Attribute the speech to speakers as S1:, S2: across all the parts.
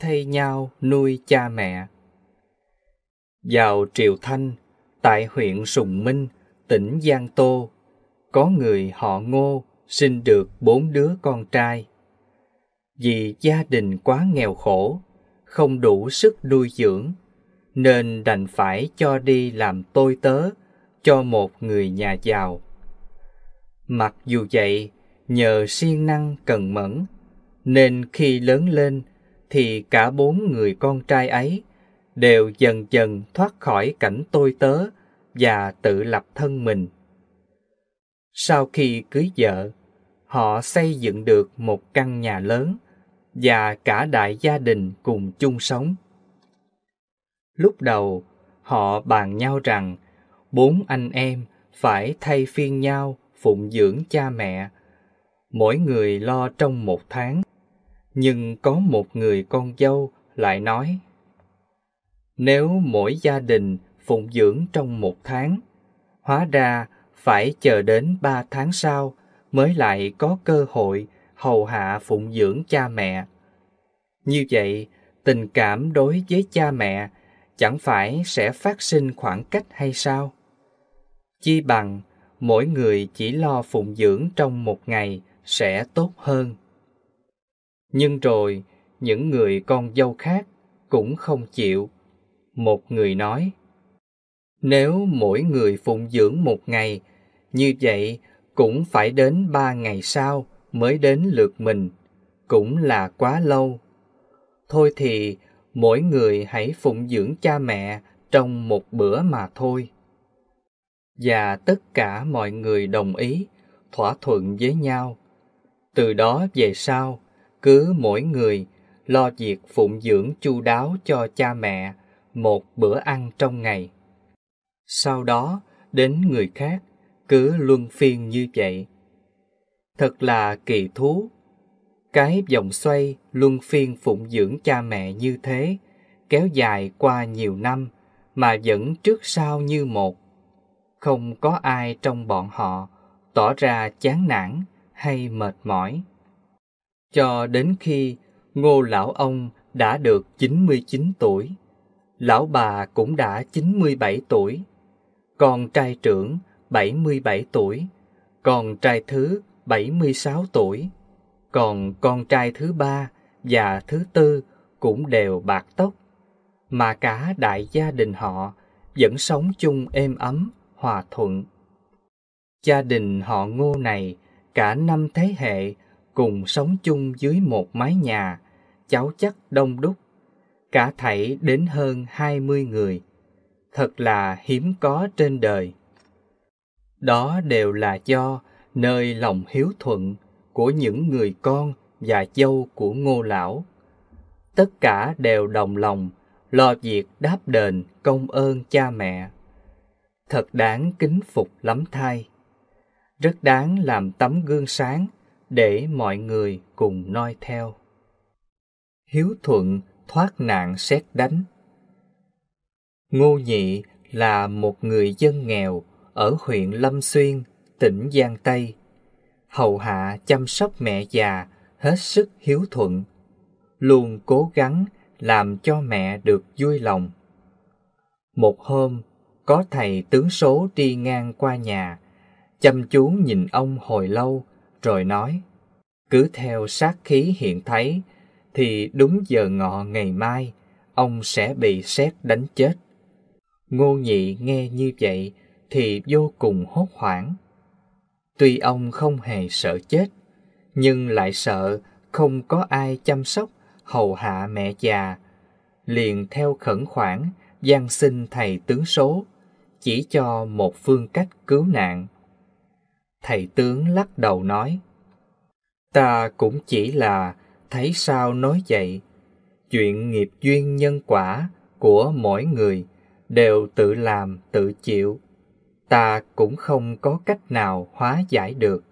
S1: thay nhau nuôi cha mẹ. Vào triều Thanh, tại huyện Sùng Minh, tỉnh Giang Tô, có người họ Ngô sinh được bốn đứa con trai. Vì gia đình quá nghèo khổ, không đủ sức nuôi dưỡng, nên đành phải cho đi làm tôi tớ cho một người nhà giàu. Mặc dù vậy, nhờ siêng năng cần mẫn, nên khi lớn lên, thì cả bốn người con trai ấy đều dần dần thoát khỏi cảnh tôi tớ và tự lập thân mình. Sau khi cưới vợ, họ xây dựng được một căn nhà lớn và cả đại gia đình cùng chung sống. Lúc đầu, họ bàn nhau rằng bốn anh em phải thay phiên nhau phụng dưỡng cha mẹ, mỗi người lo trong một tháng nhưng có một người con dâu lại nói nếu mỗi gia đình phụng dưỡng trong một tháng hóa ra phải chờ đến ba tháng sau mới lại có cơ hội hầu hạ phụng dưỡng cha mẹ như vậy tình cảm đối với cha mẹ chẳng phải sẽ phát sinh khoảng cách hay sao chi bằng mỗi người chỉ lo phụng dưỡng trong một ngày sẽ tốt hơn nhưng rồi, những người con dâu khác cũng không chịu. Một người nói, nếu mỗi người phụng dưỡng một ngày, như vậy cũng phải đến ba ngày sau mới đến lượt mình, cũng là quá lâu. Thôi thì, mỗi người hãy phụng dưỡng cha mẹ trong một bữa mà thôi. Và tất cả mọi người đồng ý, thỏa thuận với nhau. Từ đó về sau, cứ mỗi người lo việc phụng dưỡng chu đáo cho cha mẹ một bữa ăn trong ngày. Sau đó đến người khác cứ luân phiên như vậy. Thật là kỳ thú. Cái vòng xoay luân phiên phụng dưỡng cha mẹ như thế kéo dài qua nhiều năm mà vẫn trước sau như một. Không có ai trong bọn họ tỏ ra chán nản hay mệt mỏi cho đến khi ngô lão ông đã được 99 tuổi, lão bà cũng đã 97 tuổi, con trai trưởng 77 tuổi, con trai thứ 76 tuổi, còn con trai thứ ba và thứ tư cũng đều bạc tóc, mà cả đại gia đình họ vẫn sống chung êm ấm, hòa thuận. Gia đình họ ngô này cả năm thế hệ cùng sống chung dưới một mái nhà, cháu chắc đông đúc, cả thảy đến hơn hai mươi người. Thật là hiếm có trên đời. Đó đều là do nơi lòng hiếu thuận của những người con và dâu của ngô lão. Tất cả đều đồng lòng, lo việc đáp đền công ơn cha mẹ. Thật đáng kính phục lắm thay. Rất đáng làm tấm gương sáng để mọi người cùng noi theo. Hiếu thuận thoát nạn xét đánh. Ngô Nhị là một người dân nghèo ở huyện Lâm Xuyên, tỉnh Giang Tây. Hầu hạ chăm sóc mẹ già hết sức hiếu thuận, luôn cố gắng làm cho mẹ được vui lòng. Một hôm, có thầy tướng số đi ngang qua nhà, chăm chú nhìn ông hồi lâu rồi nói, cứ theo sát khí hiện thấy, thì đúng giờ ngọ ngày mai, ông sẽ bị xét đánh chết. Ngô Nhị nghe như vậy thì vô cùng hốt hoảng. Tuy ông không hề sợ chết, nhưng lại sợ không có ai chăm sóc hầu hạ mẹ già. Liền theo khẩn khoản, gian xin thầy tướng số, chỉ cho một phương cách cứu nạn. Thầy tướng lắc đầu nói, Ta cũng chỉ là thấy sao nói vậy. Chuyện nghiệp duyên nhân quả của mỗi người đều tự làm tự chịu. Ta cũng không có cách nào hóa giải được.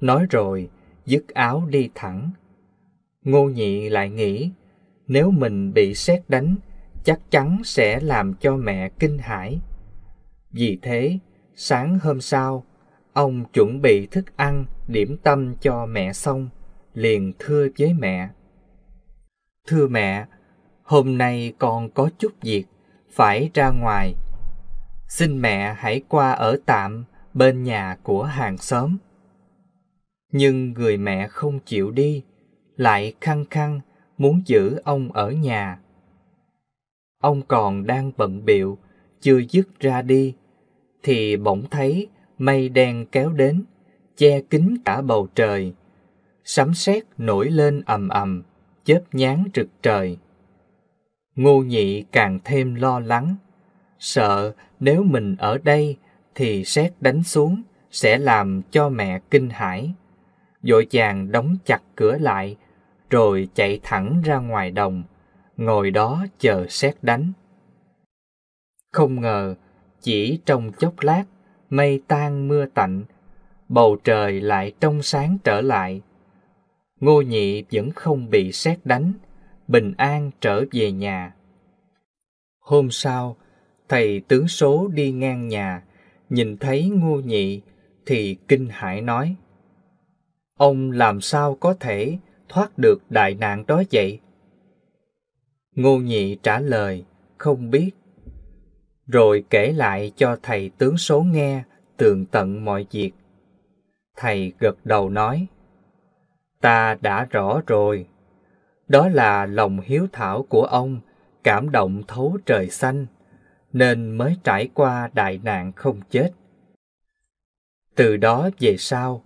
S1: Nói rồi, dứt áo đi thẳng. Ngô nhị lại nghĩ, nếu mình bị xét đánh, chắc chắn sẽ làm cho mẹ kinh hãi. Vì thế, sáng hôm sau, Ông chuẩn bị thức ăn, điểm tâm cho mẹ xong, liền thưa với mẹ. Thưa mẹ, hôm nay con có chút việc, phải ra ngoài. Xin mẹ hãy qua ở tạm bên nhà của hàng xóm. Nhưng người mẹ không chịu đi, lại khăng khăng muốn giữ ông ở nhà. Ông còn đang bận biệu, chưa dứt ra đi, thì bỗng thấy mây đen kéo đến, che kín cả bầu trời. Sấm sét nổi lên ầm ầm, chớp nhán rực trời. Ngô nhị càng thêm lo lắng, sợ nếu mình ở đây thì sét đánh xuống sẽ làm cho mẹ kinh hãi. vội chàng đóng chặt cửa lại, rồi chạy thẳng ra ngoài đồng, ngồi đó chờ sét đánh. Không ngờ, chỉ trong chốc lát, mây tan mưa tạnh, bầu trời lại trong sáng trở lại. Ngô nhị vẫn không bị xét đánh, bình an trở về nhà. Hôm sau, thầy tướng số đi ngang nhà, nhìn thấy ngô nhị thì kinh hãi nói. Ông làm sao có thể thoát được đại nạn đó vậy? Ngô nhị trả lời, không biết rồi kể lại cho thầy tướng số nghe tường tận mọi việc. Thầy gật đầu nói, ta đã rõ rồi, đó là lòng hiếu thảo của ông cảm động thấu trời xanh, nên mới trải qua đại nạn không chết. Từ đó về sau,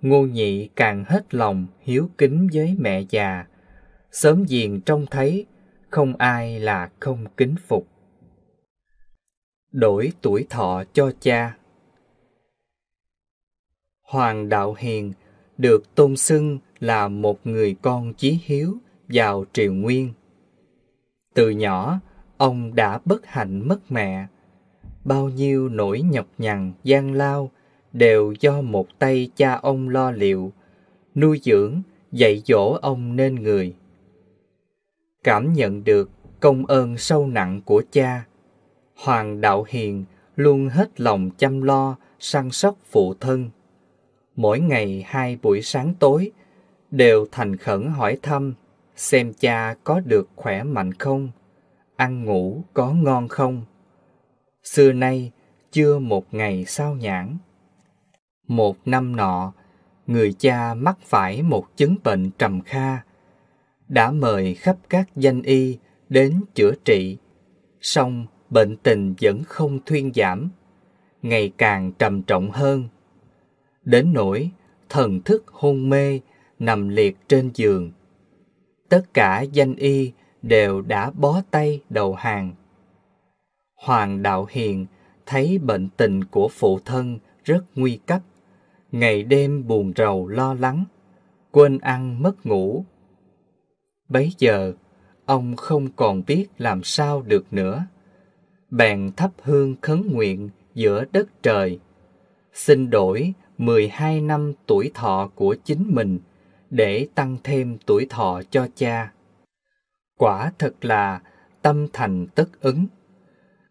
S1: Ngô Nhị càng hết lòng hiếu kính với mẹ già, sớm diền trông thấy không ai là không kính phục đổi tuổi thọ cho cha. Hoàng Đạo Hiền được tôn xưng là một người con chí hiếu vào triều nguyên. Từ nhỏ, ông đã bất hạnh mất mẹ. Bao nhiêu nỗi nhọc nhằn, gian lao đều do một tay cha ông lo liệu, nuôi dưỡng, dạy dỗ ông nên người. Cảm nhận được công ơn sâu nặng của cha, Hoàng Đạo Hiền luôn hết lòng chăm lo, săn sóc phụ thân. Mỗi ngày hai buổi sáng tối, đều thành khẩn hỏi thăm xem cha có được khỏe mạnh không, ăn ngủ có ngon không. Xưa nay, chưa một ngày sao nhãn. Một năm nọ, người cha mắc phải một chứng bệnh trầm kha, đã mời khắp các danh y đến chữa trị, song bệnh tình vẫn không thuyên giảm, ngày càng trầm trọng hơn. Đến nỗi thần thức hôn mê nằm liệt trên giường. Tất cả danh y đều đã bó tay đầu hàng. Hoàng Đạo Hiền thấy bệnh tình của phụ thân rất nguy cấp, ngày đêm buồn rầu lo lắng, quên ăn mất ngủ. Bấy giờ, ông không còn biết làm sao được nữa bèn thắp hương khấn nguyện giữa đất trời. Xin đổi 12 năm tuổi thọ của chính mình để tăng thêm tuổi thọ cho cha. Quả thật là tâm thành tất ứng.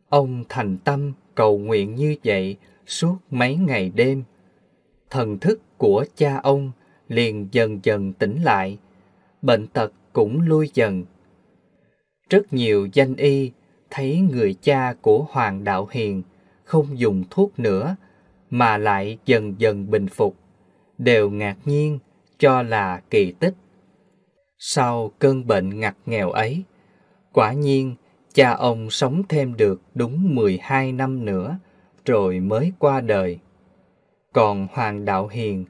S1: Ông thành tâm cầu nguyện như vậy suốt mấy ngày đêm. Thần thức của cha ông liền dần dần tỉnh lại, bệnh tật cũng lui dần. Rất nhiều danh y thấy người cha của Hoàng Đạo Hiền không dùng thuốc nữa mà lại dần dần bình phục, đều ngạc nhiên cho là kỳ tích. Sau cơn bệnh ngặt nghèo ấy, quả nhiên cha ông sống thêm được đúng 12 năm nữa rồi mới qua đời. Còn Hoàng Đạo Hiền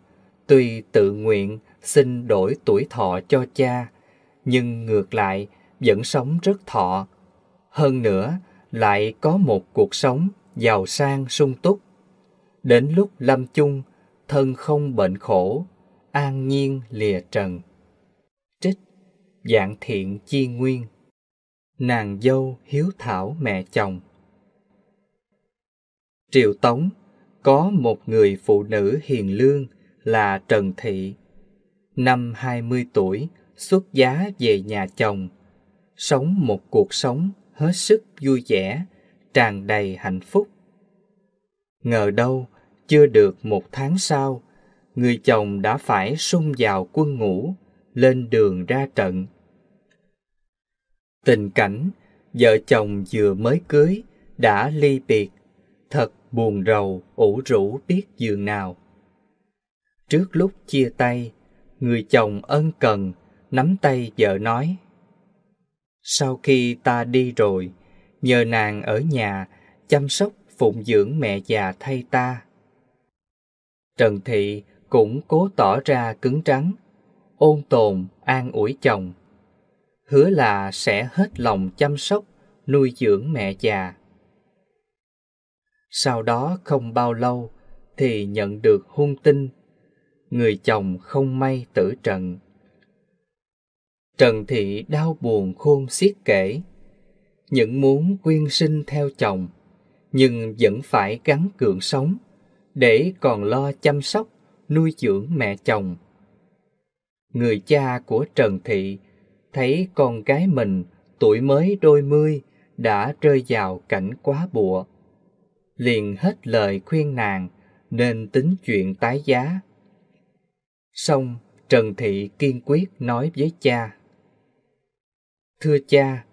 S1: tuy tự nguyện xin đổi tuổi thọ cho cha, nhưng ngược lại vẫn sống rất thọ hơn nữa lại có một cuộc sống giàu sang sung túc. Đến lúc lâm chung, thân không bệnh khổ, an nhiên lìa trần. Trích Dạng thiện chi nguyên Nàng dâu hiếu thảo mẹ chồng Triều Tống có một người phụ nữ hiền lương là Trần Thị. Năm hai mươi tuổi, xuất giá về nhà chồng, sống một cuộc sống hết sức vui vẻ, tràn đầy hạnh phúc. Ngờ đâu, chưa được một tháng sau, người chồng đã phải xung vào quân ngũ, lên đường ra trận. Tình cảnh, vợ chồng vừa mới cưới, đã ly biệt, thật buồn rầu, ủ rũ biết giường nào. Trước lúc chia tay, người chồng ân cần, nắm tay vợ nói – sau khi ta đi rồi, nhờ nàng ở nhà chăm sóc phụng dưỡng mẹ già thay ta. Trần Thị cũng cố tỏ ra cứng rắn, ôn tồn an ủi chồng, hứa là sẽ hết lòng chăm sóc, nuôi dưỡng mẹ già. Sau đó không bao lâu thì nhận được hung tin, người chồng không may tử trận. Trần Thị đau buồn khôn xiết kể. Những muốn quyên sinh theo chồng, nhưng vẫn phải gắn cường sống, để còn lo chăm sóc, nuôi dưỡng mẹ chồng. Người cha của Trần Thị thấy con gái mình tuổi mới đôi mươi đã rơi vào cảnh quá bụa. Liền hết lời khuyên nàng nên tính chuyện tái giá. Xong, Trần Thị kiên quyết nói với cha. Thưa cha,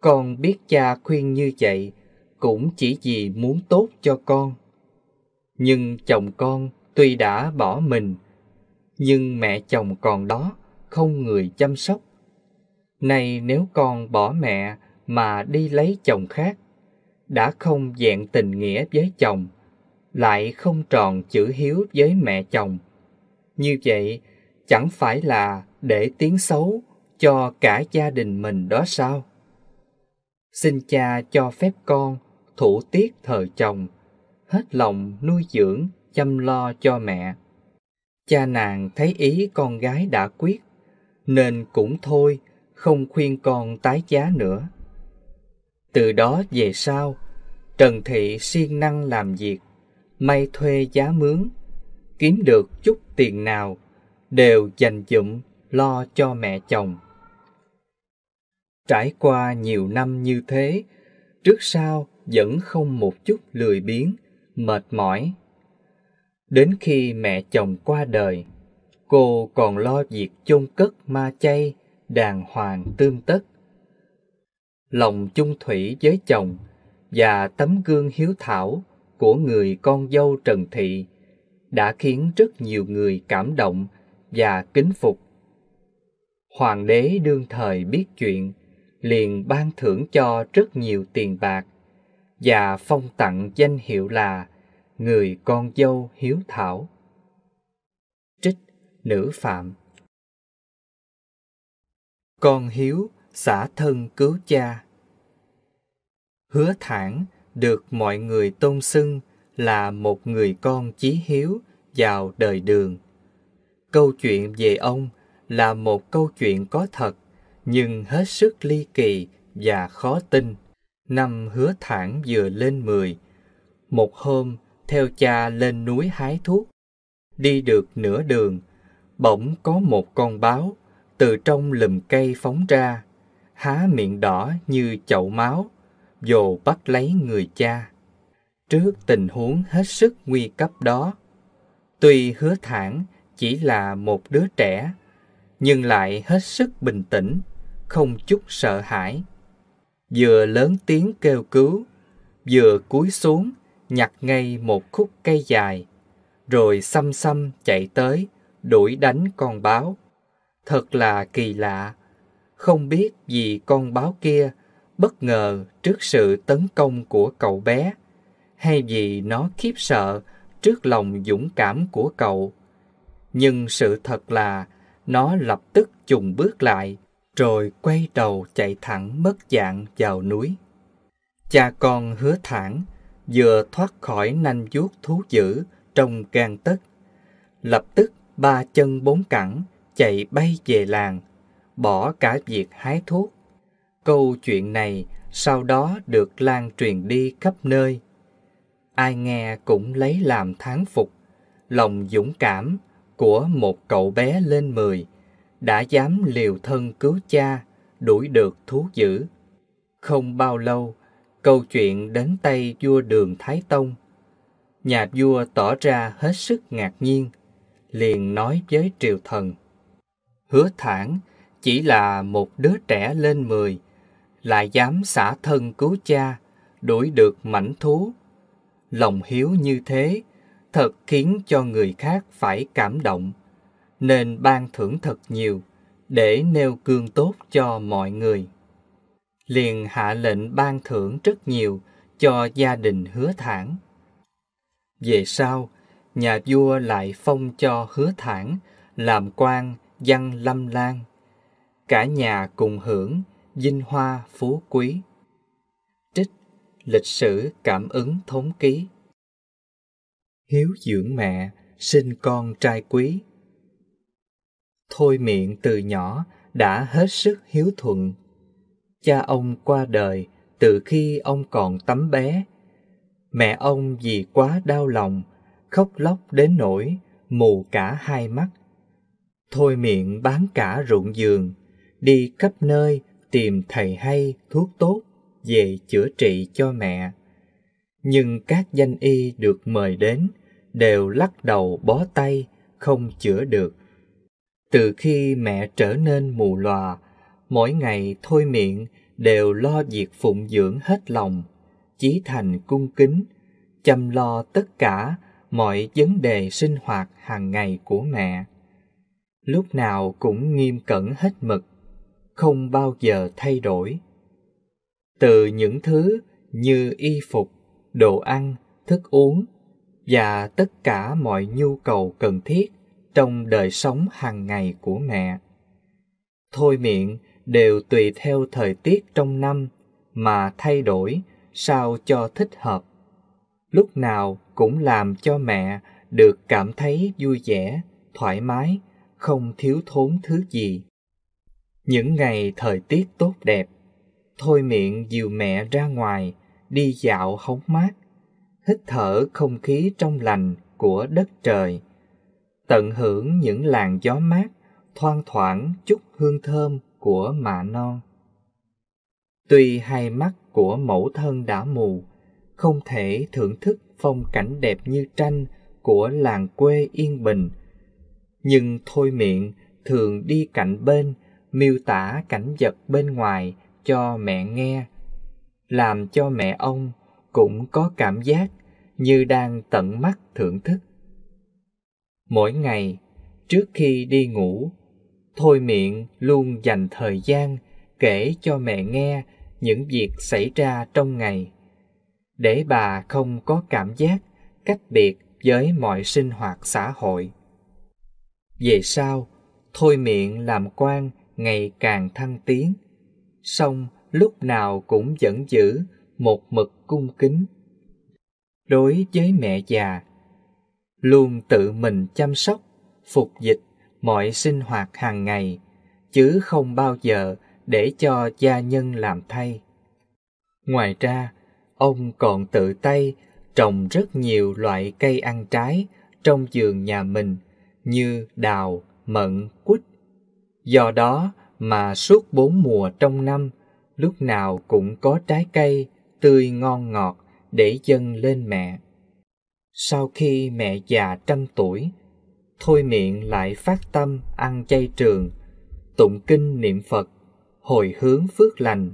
S1: con biết cha khuyên như vậy cũng chỉ vì muốn tốt cho con. Nhưng chồng con tuy đã bỏ mình, nhưng mẹ chồng còn đó, không người chăm sóc. Nay nếu con bỏ mẹ mà đi lấy chồng khác, đã không vẹn tình nghĩa với chồng, lại không tròn chữ hiếu với mẹ chồng. Như vậy, chẳng phải là để tiếng xấu cho cả gia đình mình đó sao? Xin cha cho phép con thủ tiết thờ chồng, hết lòng nuôi dưỡng, chăm lo cho mẹ. Cha nàng thấy ý con gái đã quyết, nên cũng thôi, không khuyên con tái giá nữa. Từ đó về sau, Trần Thị siêng năng làm việc, may thuê giá mướn, kiếm được chút tiền nào, đều dành dụm lo cho mẹ chồng. Trải qua nhiều năm như thế, trước sau vẫn không một chút lười biếng, mệt mỏi. Đến khi mẹ chồng qua đời, cô còn lo việc chôn cất ma chay, đàng hoàng tươm tất. Lòng chung thủy với chồng và tấm gương hiếu thảo của người con dâu Trần Thị đã khiến rất nhiều người cảm động và kính phục. Hoàng đế đương thời biết chuyện, liền ban thưởng cho rất nhiều tiền bạc và phong tặng danh hiệu là người con dâu hiếu thảo. Trích Nữ Phạm Con hiếu xả thân cứu cha Hứa thản được mọi người tôn xưng là một người con chí hiếu vào đời đường. Câu chuyện về ông là một câu chuyện có thật nhưng hết sức ly kỳ và khó tin. Năm hứa thản vừa lên mười. Một hôm, theo cha lên núi hái thuốc. Đi được nửa đường, bỗng có một con báo từ trong lùm cây phóng ra, há miệng đỏ như chậu máu, dồ bắt lấy người cha. Trước tình huống hết sức nguy cấp đó, tuy hứa thản chỉ là một đứa trẻ, nhưng lại hết sức bình tĩnh không chút sợ hãi. Vừa lớn tiếng kêu cứu, vừa cúi xuống nhặt ngay một khúc cây dài, rồi xăm xăm chạy tới, đuổi đánh con báo. Thật là kỳ lạ, không biết vì con báo kia bất ngờ trước sự tấn công của cậu bé, hay vì nó khiếp sợ trước lòng dũng cảm của cậu. Nhưng sự thật là nó lập tức chùng bước lại, rồi quay đầu chạy thẳng mất dạng vào núi. Cha con hứa thẳng vừa thoát khỏi nanh vuốt thú dữ trong gan tất. Lập tức ba chân bốn cẳng chạy bay về làng, bỏ cả việc hái thuốc. Câu chuyện này sau đó được lan truyền đi khắp nơi. Ai nghe cũng lấy làm tháng phục, lòng dũng cảm của một cậu bé lên mười đã dám liều thân cứu cha, đuổi được thú dữ. Không bao lâu, câu chuyện đến tay vua đường Thái Tông. Nhà vua tỏ ra hết sức ngạc nhiên, liền nói với triều thần. Hứa thản chỉ là một đứa trẻ lên mười, lại dám xả thân cứu cha, đuổi được mảnh thú. Lòng hiếu như thế, thật khiến cho người khác phải cảm động nên ban thưởng thật nhiều để nêu gương tốt cho mọi người. Liền hạ lệnh ban thưởng rất nhiều cho gia đình hứa thản. Về sau, nhà vua lại phong cho hứa thản làm quan văn lâm lan. Cả nhà cùng hưởng vinh hoa phú quý. Trích Lịch sử cảm ứng thống ký Hiếu dưỡng mẹ, sinh con trai quý thôi miệng từ nhỏ đã hết sức hiếu thuận. Cha ông qua đời từ khi ông còn tấm bé. Mẹ ông vì quá đau lòng, khóc lóc đến nỗi mù cả hai mắt. Thôi miệng bán cả ruộng giường, đi khắp nơi tìm thầy hay thuốc tốt về chữa trị cho mẹ. Nhưng các danh y được mời đến đều lắc đầu bó tay, không chữa được từ khi mẹ trở nên mù lòa, mỗi ngày thôi miệng đều lo việc phụng dưỡng hết lòng, chí thành cung kính, chăm lo tất cả mọi vấn đề sinh hoạt hàng ngày của mẹ. Lúc nào cũng nghiêm cẩn hết mực, không bao giờ thay đổi. Từ những thứ như y phục, đồ ăn, thức uống và tất cả mọi nhu cầu cần thiết trong đời sống hàng ngày của mẹ. Thôi miệng đều tùy theo thời tiết trong năm mà thay đổi sao cho thích hợp. Lúc nào cũng làm cho mẹ được cảm thấy vui vẻ, thoải mái, không thiếu thốn thứ gì. Những ngày thời tiết tốt đẹp, thôi miệng dìu mẹ ra ngoài, đi dạo hóng mát, hít thở không khí trong lành của đất trời tận hưởng những làn gió mát, thoang thoảng chút hương thơm của mạ non. Tuy hai mắt của mẫu thân đã mù, không thể thưởng thức phong cảnh đẹp như tranh của làng quê yên bình, nhưng thôi miệng thường đi cạnh bên, miêu tả cảnh vật bên ngoài cho mẹ nghe, làm cho mẹ ông cũng có cảm giác như đang tận mắt thưởng thức mỗi ngày trước khi đi ngủ thôi miệng luôn dành thời gian kể cho mẹ nghe những việc xảy ra trong ngày để bà không có cảm giác cách biệt với mọi sinh hoạt xã hội về sau thôi miệng làm quan ngày càng thăng tiến song lúc nào cũng vẫn giữ một mực cung kính đối với mẹ già luôn tự mình chăm sóc, phục dịch mọi sinh hoạt hàng ngày, chứ không bao giờ để cho gia nhân làm thay. Ngoài ra, ông còn tự tay trồng rất nhiều loại cây ăn trái trong giường nhà mình như đào, mận, quýt. Do đó mà suốt bốn mùa trong năm, lúc nào cũng có trái cây tươi ngon ngọt để dâng lên mẹ sau khi mẹ già trăm tuổi, thôi miệng lại phát tâm ăn chay trường, tụng kinh niệm Phật, hồi hướng phước lành,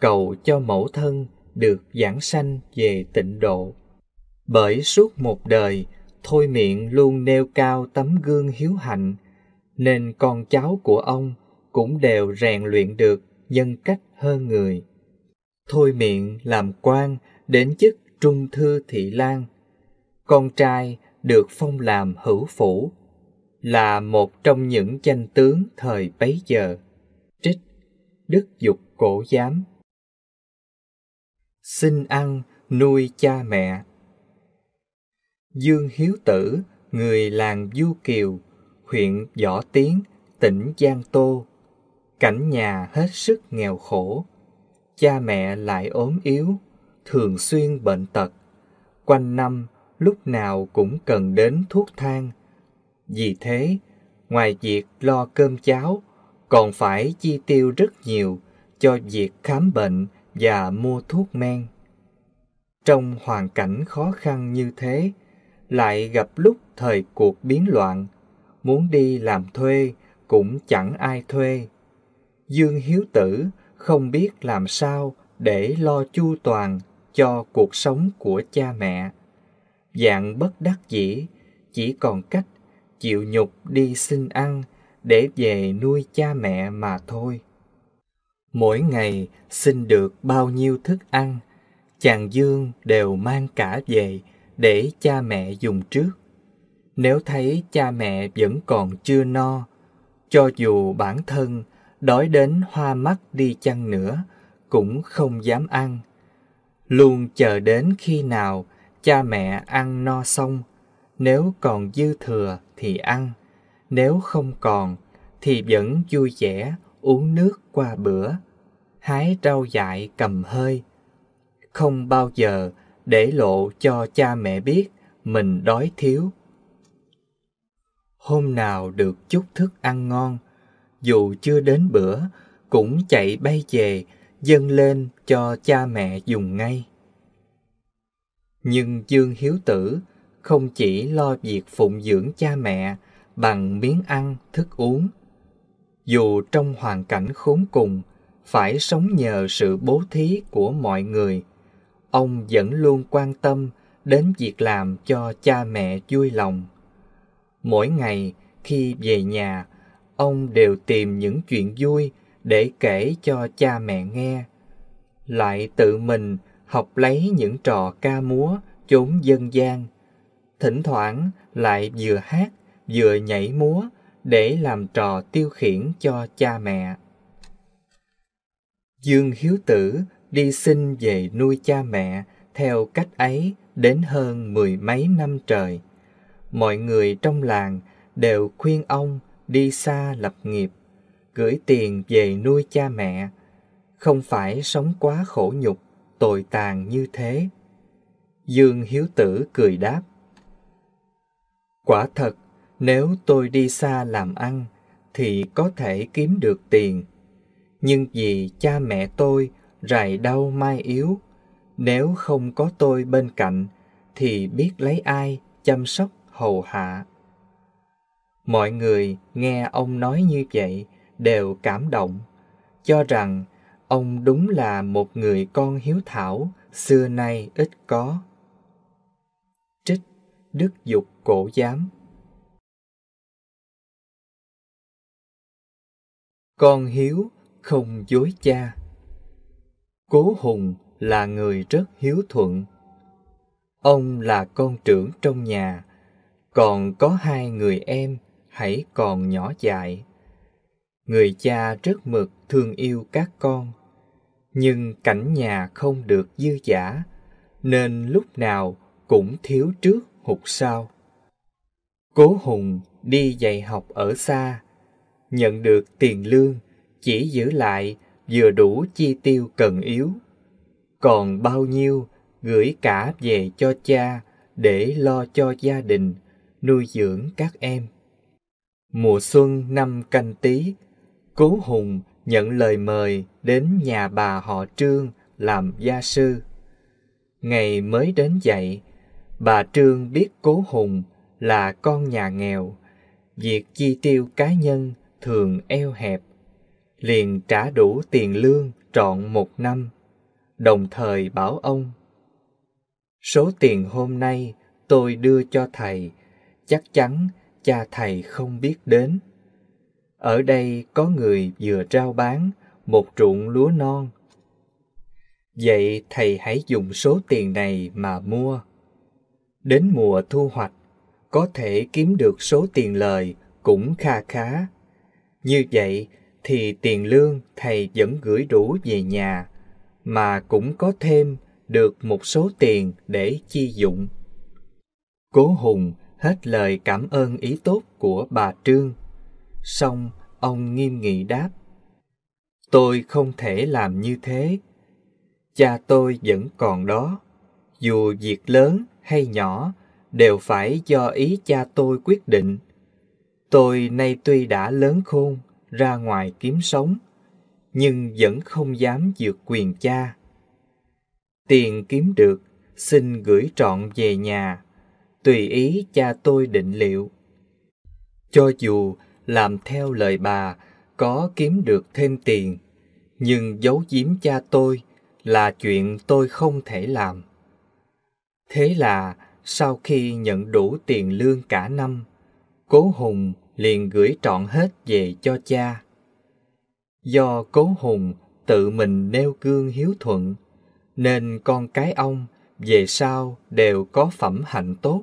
S1: cầu cho mẫu thân được giảng sanh về tịnh độ. Bởi suốt một đời, thôi miệng luôn nêu cao tấm gương hiếu hạnh, nên con cháu của ông cũng đều rèn luyện được nhân cách hơn người. Thôi miệng làm quan đến chức trung thư thị Lan con trai được phong làm hữu phủ, là một trong những danh tướng thời bấy giờ. Trích Đức Dục Cổ Giám Xin ăn, nuôi cha mẹ Dương Hiếu Tử, người làng Du Kiều, huyện Võ Tiến, tỉnh Giang Tô. Cảnh nhà hết sức nghèo khổ. Cha mẹ lại ốm yếu, thường xuyên bệnh tật. Quanh năm lúc nào cũng cần đến thuốc thang. Vì thế, ngoài việc lo cơm cháo, còn phải chi tiêu rất nhiều cho việc khám bệnh và mua thuốc men. Trong hoàn cảnh khó khăn như thế, lại gặp lúc thời cuộc biến loạn, muốn đi làm thuê cũng chẳng ai thuê. Dương Hiếu Tử không biết làm sao để lo chu toàn cho cuộc sống của cha mẹ dạng bất đắc dĩ, chỉ còn cách chịu nhục đi xin ăn để về nuôi cha mẹ mà thôi. Mỗi ngày xin được bao nhiêu thức ăn, chàng Dương đều mang cả về để cha mẹ dùng trước. Nếu thấy cha mẹ vẫn còn chưa no, cho dù bản thân đói đến hoa mắt đi chăng nữa, cũng không dám ăn. Luôn chờ đến khi nào cha mẹ ăn no xong, nếu còn dư thừa thì ăn, nếu không còn thì vẫn vui vẻ uống nước qua bữa, hái rau dại cầm hơi. Không bao giờ để lộ cho cha mẹ biết mình đói thiếu. Hôm nào được chút thức ăn ngon, dù chưa đến bữa, cũng chạy bay về dâng lên cho cha mẹ dùng ngay. Nhưng Dương Hiếu Tử không chỉ lo việc phụng dưỡng cha mẹ bằng miếng ăn, thức uống. Dù trong hoàn cảnh khốn cùng, phải sống nhờ sự bố thí của mọi người, ông vẫn luôn quan tâm đến việc làm cho cha mẹ vui lòng. Mỗi ngày khi về nhà, ông đều tìm những chuyện vui để kể cho cha mẹ nghe, lại tự mình học lấy những trò ca múa chốn dân gian. Thỉnh thoảng lại vừa hát vừa nhảy múa để làm trò tiêu khiển cho cha mẹ. Dương Hiếu Tử đi xin về nuôi cha mẹ theo cách ấy đến hơn mười mấy năm trời. Mọi người trong làng đều khuyên ông đi xa lập nghiệp, gửi tiền về nuôi cha mẹ, không phải sống quá khổ nhục tồi tàn như thế? Dương Hiếu Tử cười đáp. Quả thật, nếu tôi đi xa làm ăn, thì có thể kiếm được tiền. Nhưng vì cha mẹ tôi rày đau mai yếu, nếu không có tôi bên cạnh, thì biết lấy ai chăm sóc hầu hạ. Mọi người nghe ông nói như vậy đều cảm động, cho rằng Ông đúng là một người con hiếu thảo, xưa nay ít có. Trích Đức Dục Cổ Giám Con hiếu không dối cha. Cố Hùng là người rất hiếu thuận. Ông là con trưởng trong nhà, còn có hai người em hãy còn nhỏ dại người cha rất mực thương yêu các con nhưng cảnh nhà không được dư giả nên lúc nào cũng thiếu trước hụt sau cố hùng đi dạy học ở xa nhận được tiền lương chỉ giữ lại vừa đủ chi tiêu cần yếu còn bao nhiêu gửi cả về cho cha để lo cho gia đình nuôi dưỡng các em mùa xuân năm canh tí Cố Hùng nhận lời mời đến nhà bà họ Trương làm gia sư. Ngày mới đến dạy, bà Trương biết Cố Hùng là con nhà nghèo, việc chi tiêu cá nhân thường eo hẹp, liền trả đủ tiền lương trọn một năm, đồng thời bảo ông. Số tiền hôm nay tôi đưa cho thầy, chắc chắn cha thầy không biết đến ở đây có người vừa trao bán một ruộng lúa non. Vậy thầy hãy dùng số tiền này mà mua. Đến mùa thu hoạch, có thể kiếm được số tiền lời cũng kha khá. Như vậy thì tiền lương thầy vẫn gửi đủ về nhà mà cũng có thêm được một số tiền để chi dụng. Cố Hùng hết lời cảm ơn ý tốt của bà Trương Xong, ông nghiêm nghị đáp. Tôi không thể làm như thế. Cha tôi vẫn còn đó. Dù việc lớn hay nhỏ đều phải do ý cha tôi quyết định. Tôi nay tuy đã lớn khôn, ra ngoài kiếm sống, nhưng vẫn không dám vượt quyền cha. Tiền kiếm được, xin gửi trọn về nhà, tùy ý cha tôi định liệu. Cho dù làm theo lời bà có kiếm được thêm tiền, nhưng giấu giếm cha tôi là chuyện tôi không thể làm. Thế là sau khi nhận đủ tiền lương cả năm, Cố Hùng liền gửi trọn hết về cho cha. Do Cố Hùng tự mình nêu gương hiếu thuận, nên con cái ông về sau đều có phẩm hạnh tốt.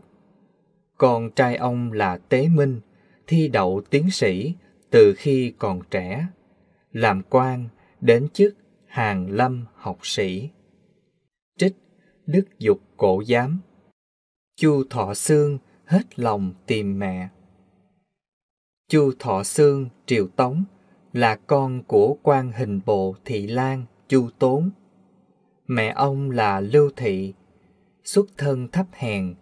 S1: Con trai ông là Tế Minh, thi đậu tiến sĩ từ khi còn trẻ, làm quan đến chức hàng lâm học sĩ. Trích Đức Dục Cổ Giám Chu Thọ Sương hết lòng tìm mẹ. Chu Thọ Sương Triều Tống là con của quan hình bộ Thị Lan Chu Tốn. Mẹ ông là Lưu Thị, xuất thân thấp hèn.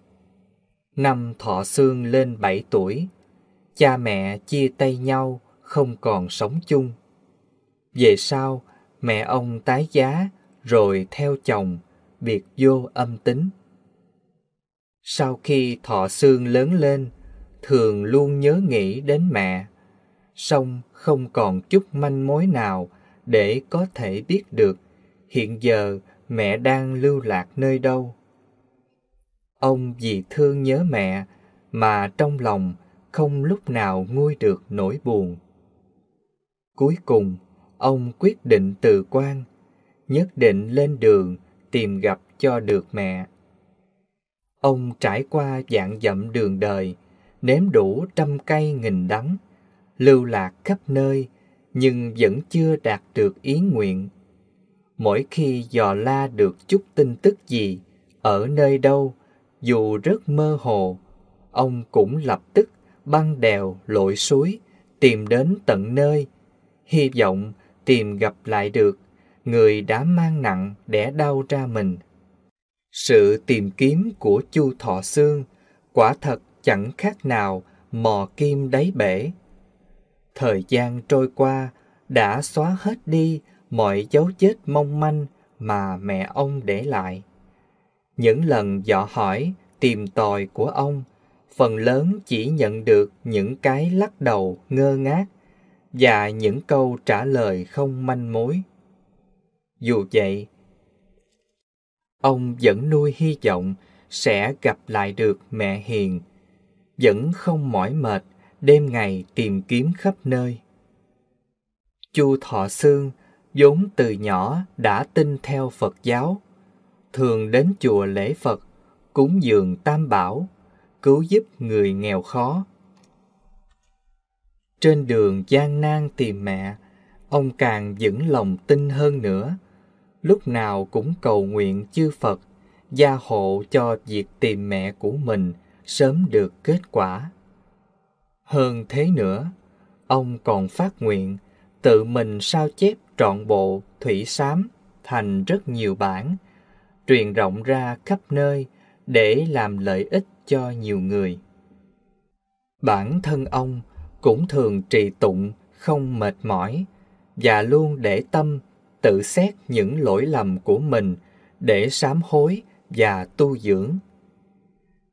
S1: Năm Thọ Sương lên 7 tuổi, cha mẹ chia tay nhau, không còn sống chung. Về sau, mẹ ông tái giá, rồi theo chồng, biệt vô âm tính. Sau khi thọ xương lớn lên, thường luôn nhớ nghĩ đến mẹ, song không còn chút manh mối nào để có thể biết được hiện giờ mẹ đang lưu lạc nơi đâu. Ông vì thương nhớ mẹ mà trong lòng không lúc nào nguôi được nỗi buồn. Cuối cùng, ông quyết định từ quan, nhất định lên đường tìm gặp cho được mẹ. Ông trải qua dạng dặm đường đời, nếm đủ trăm cây nghìn đắng, lưu lạc khắp nơi, nhưng vẫn chưa đạt được ý nguyện. Mỗi khi dò la được chút tin tức gì, ở nơi đâu, dù rất mơ hồ, ông cũng lập tức băng đèo, lội suối, tìm đến tận nơi, hy vọng tìm gặp lại được người đã mang nặng đẻ đau ra mình. Sự tìm kiếm của Chu Thọ xương quả thật chẳng khác nào mò kim đáy bể. Thời gian trôi qua đã xóa hết đi mọi dấu vết mong manh mà mẹ ông để lại. Những lần dò hỏi, tìm tòi của ông phần lớn chỉ nhận được những cái lắc đầu ngơ ngác và những câu trả lời không manh mối. Dù vậy, ông vẫn nuôi hy vọng sẽ gặp lại được mẹ hiền, vẫn không mỏi mệt đêm ngày tìm kiếm khắp nơi. Chu Thọ Sương vốn từ nhỏ đã tin theo Phật giáo, thường đến chùa lễ Phật, cúng dường tam bảo cứu giúp người nghèo khó. Trên đường gian nan tìm mẹ, ông càng vững lòng tin hơn nữa. Lúc nào cũng cầu nguyện chư Phật gia hộ cho việc tìm mẹ của mình sớm được kết quả. Hơn thế nữa, ông còn phát nguyện tự mình sao chép trọn bộ thủy sám thành rất nhiều bản, truyền rộng ra khắp nơi để làm lợi ích cho nhiều người. Bản thân ông cũng thường trì tụng không mệt mỏi và luôn để tâm tự xét những lỗi lầm của mình để sám hối và tu dưỡng.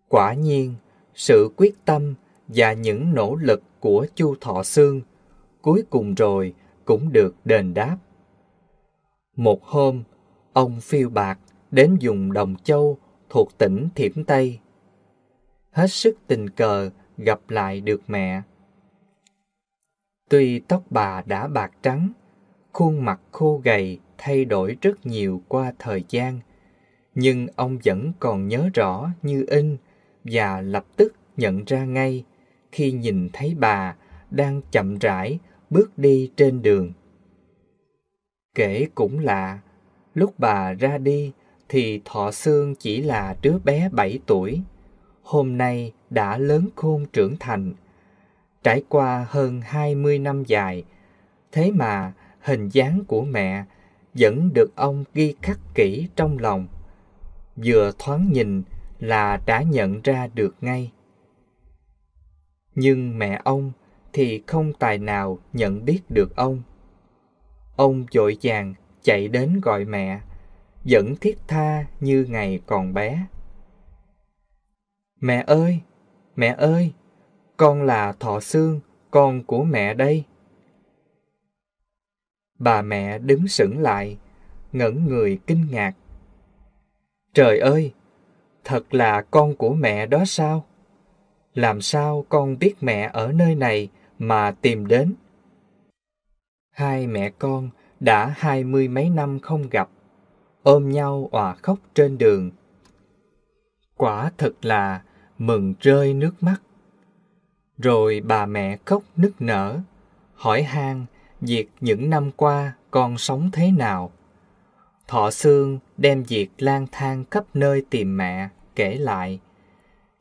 S1: Quả nhiên, sự quyết tâm và những nỗ lực của Chu Thọ Sương cuối cùng rồi cũng được đền đáp. Một hôm, ông phiêu bạc đến vùng Đồng Châu thuộc tỉnh Thiểm Tây. Hết sức tình cờ gặp lại được mẹ. Tuy tóc bà đã bạc trắng, khuôn mặt khô gầy thay đổi rất nhiều qua thời gian, nhưng ông vẫn còn nhớ rõ như in và lập tức nhận ra ngay khi nhìn thấy bà đang chậm rãi bước đi trên đường. Kể cũng lạ, lúc bà ra đi thì Thọ Sương chỉ là đứa bé 7 tuổi, hôm nay đã lớn khôn trưởng thành. Trải qua hơn 20 năm dài, thế mà hình dáng của mẹ vẫn được ông ghi khắc kỹ trong lòng. Vừa thoáng nhìn là đã nhận ra được ngay. Nhưng mẹ ông thì không tài nào nhận biết được ông. Ông dội vàng chạy đến gọi mẹ vẫn thiết tha như ngày còn bé. Mẹ ơi, mẹ ơi, con là thọ xương, con của mẹ đây. Bà mẹ đứng sững lại, ngẩn người kinh ngạc. Trời ơi, thật là con của mẹ đó sao? Làm sao con biết mẹ ở nơi này mà tìm đến? Hai mẹ con đã hai mươi mấy năm không gặp ôm nhau òa khóc trên đường. Quả thật là mừng rơi nước mắt. Rồi bà mẹ khóc nức nở, hỏi han việc những năm qua con sống thế nào. Thọ Sương đem việc lang thang khắp nơi tìm mẹ kể lại,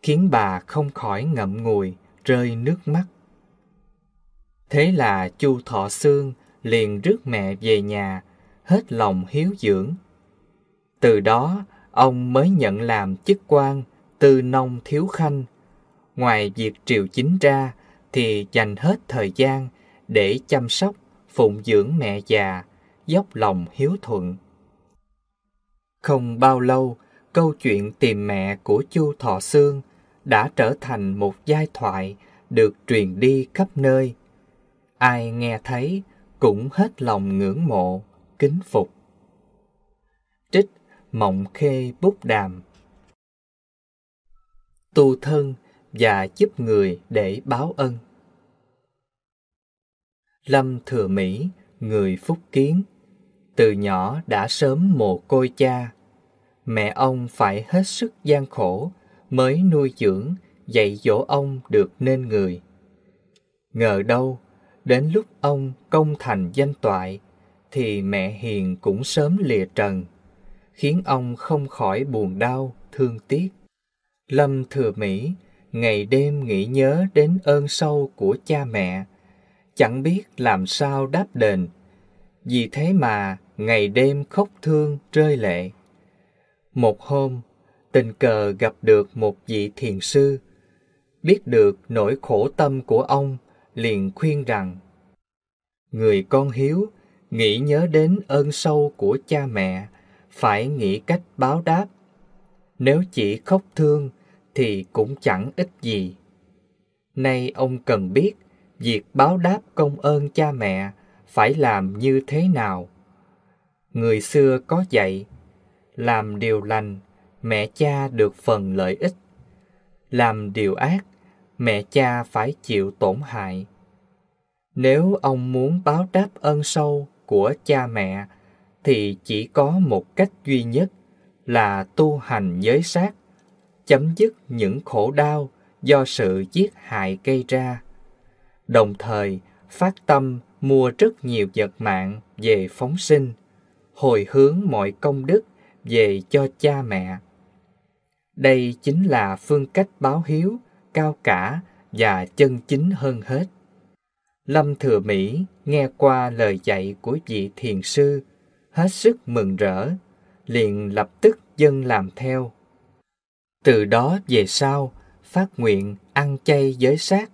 S1: khiến bà không khỏi ngậm ngùi, rơi nước mắt. Thế là Chu Thọ Sương liền rước mẹ về nhà, hết lòng hiếu dưỡng từ đó, ông mới nhận làm chức quan tư nông thiếu khanh. Ngoài việc triều chính ra, thì dành hết thời gian để chăm sóc, phụng dưỡng mẹ già, dốc lòng hiếu thuận. Không bao lâu, câu chuyện tìm mẹ của Chu Thọ Sương đã trở thành một giai thoại được truyền đi khắp nơi. Ai nghe thấy cũng hết lòng ngưỡng mộ, kính phục. Trích Mộng Khê Bút Đàm Tu thân và giúp người để báo ân Lâm Thừa Mỹ, người Phúc Kiến Từ nhỏ đã sớm mồ côi cha Mẹ ông phải hết sức gian khổ Mới nuôi dưỡng, dạy dỗ ông được nên người Ngờ đâu, đến lúc ông công thành danh toại Thì mẹ hiền cũng sớm lìa trần khiến ông không khỏi buồn đau, thương tiếc. Lâm Thừa Mỹ ngày đêm nghĩ nhớ đến ơn sâu của cha mẹ, chẳng biết làm sao đáp đền. Vì thế mà ngày đêm khóc thương rơi lệ. Một hôm, tình cờ gặp được một vị thiền sư, biết được nỗi khổ tâm của ông, liền khuyên rằng: Người con hiếu nghĩ nhớ đến ơn sâu của cha mẹ phải nghĩ cách báo đáp. Nếu chỉ khóc thương thì cũng chẳng ích gì. Nay ông cần biết việc báo đáp công ơn cha mẹ phải làm như thế nào. Người xưa có dạy, làm điều lành, mẹ cha được phần lợi ích. Làm điều ác, mẹ cha phải chịu tổn hại. Nếu ông muốn báo đáp ơn sâu của cha mẹ, thì chỉ có một cách duy nhất là tu hành giới sát, chấm dứt những khổ đau do sự giết hại gây ra. Đồng thời, phát tâm mua rất nhiều vật mạng về phóng sinh, hồi hướng mọi công đức về cho cha mẹ. Đây chính là phương cách báo hiếu, cao cả và chân chính hơn hết. Lâm Thừa Mỹ nghe qua lời dạy của vị thiền sư hết sức mừng rỡ, liền lập tức dân làm theo. Từ đó về sau, phát nguyện ăn chay giới sát,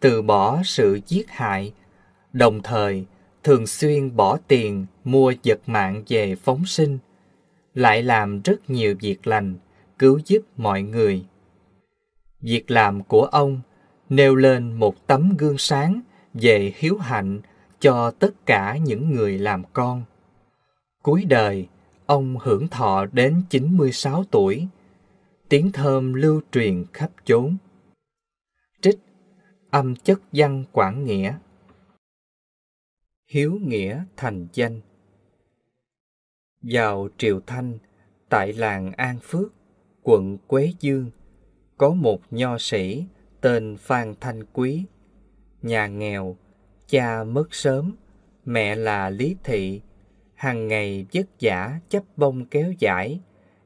S1: từ bỏ sự giết hại, đồng thời thường xuyên bỏ tiền mua vật mạng về phóng sinh, lại làm rất nhiều việc lành, cứu giúp mọi người. Việc làm của ông nêu lên một tấm gương sáng về hiếu hạnh cho tất cả những người làm con. Cuối đời, ông hưởng thọ đến 96 tuổi. Tiếng thơm lưu truyền khắp chốn. Trích Âm chất văn Quảng Nghĩa Hiếu nghĩa thành danh Vào triều Thanh, tại làng An Phước, quận Quế Dương, có một nho sĩ tên Phan Thanh Quý. Nhà nghèo, cha mất sớm, mẹ là Lý Thị, hàng ngày vất vả chấp bông kéo dải,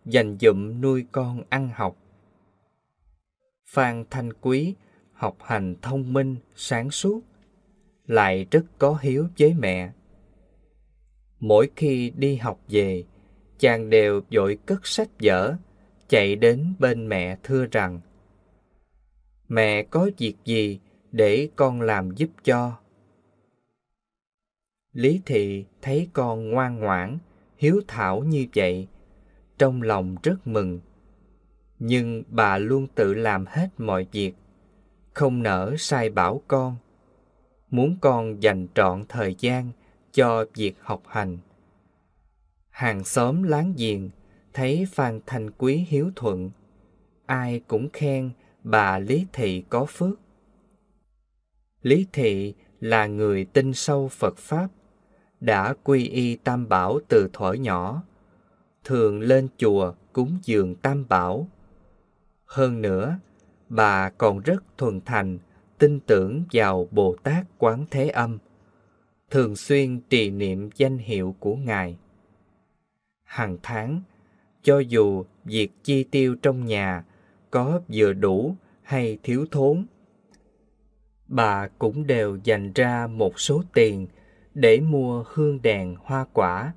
S1: dành dụm nuôi con ăn học. Phan Thanh Quý học hành thông minh, sáng suốt, lại rất có hiếu với mẹ. Mỗi khi đi học về, chàng đều vội cất sách vở, chạy đến bên mẹ thưa rằng Mẹ có việc gì để con làm giúp cho? Lý Thị thấy con ngoan ngoãn, hiếu thảo như vậy, trong lòng rất mừng. Nhưng bà luôn tự làm hết mọi việc, không nỡ sai bảo con. Muốn con dành trọn thời gian cho việc học hành. Hàng xóm láng giềng thấy Phan Thanh Quý hiếu thuận, ai cũng khen bà Lý Thị có phước. Lý Thị là người tin sâu Phật Pháp, đã quy y tam bảo từ thuở nhỏ, thường lên chùa cúng dường tam bảo. Hơn nữa, bà còn rất thuần thành, tin tưởng vào Bồ Tát Quán Thế Âm, thường xuyên trì niệm danh hiệu của Ngài. Hàng tháng, cho dù việc chi tiêu trong nhà có vừa đủ hay thiếu thốn, bà cũng đều dành ra một số tiền để mua hương đèn hoa quả,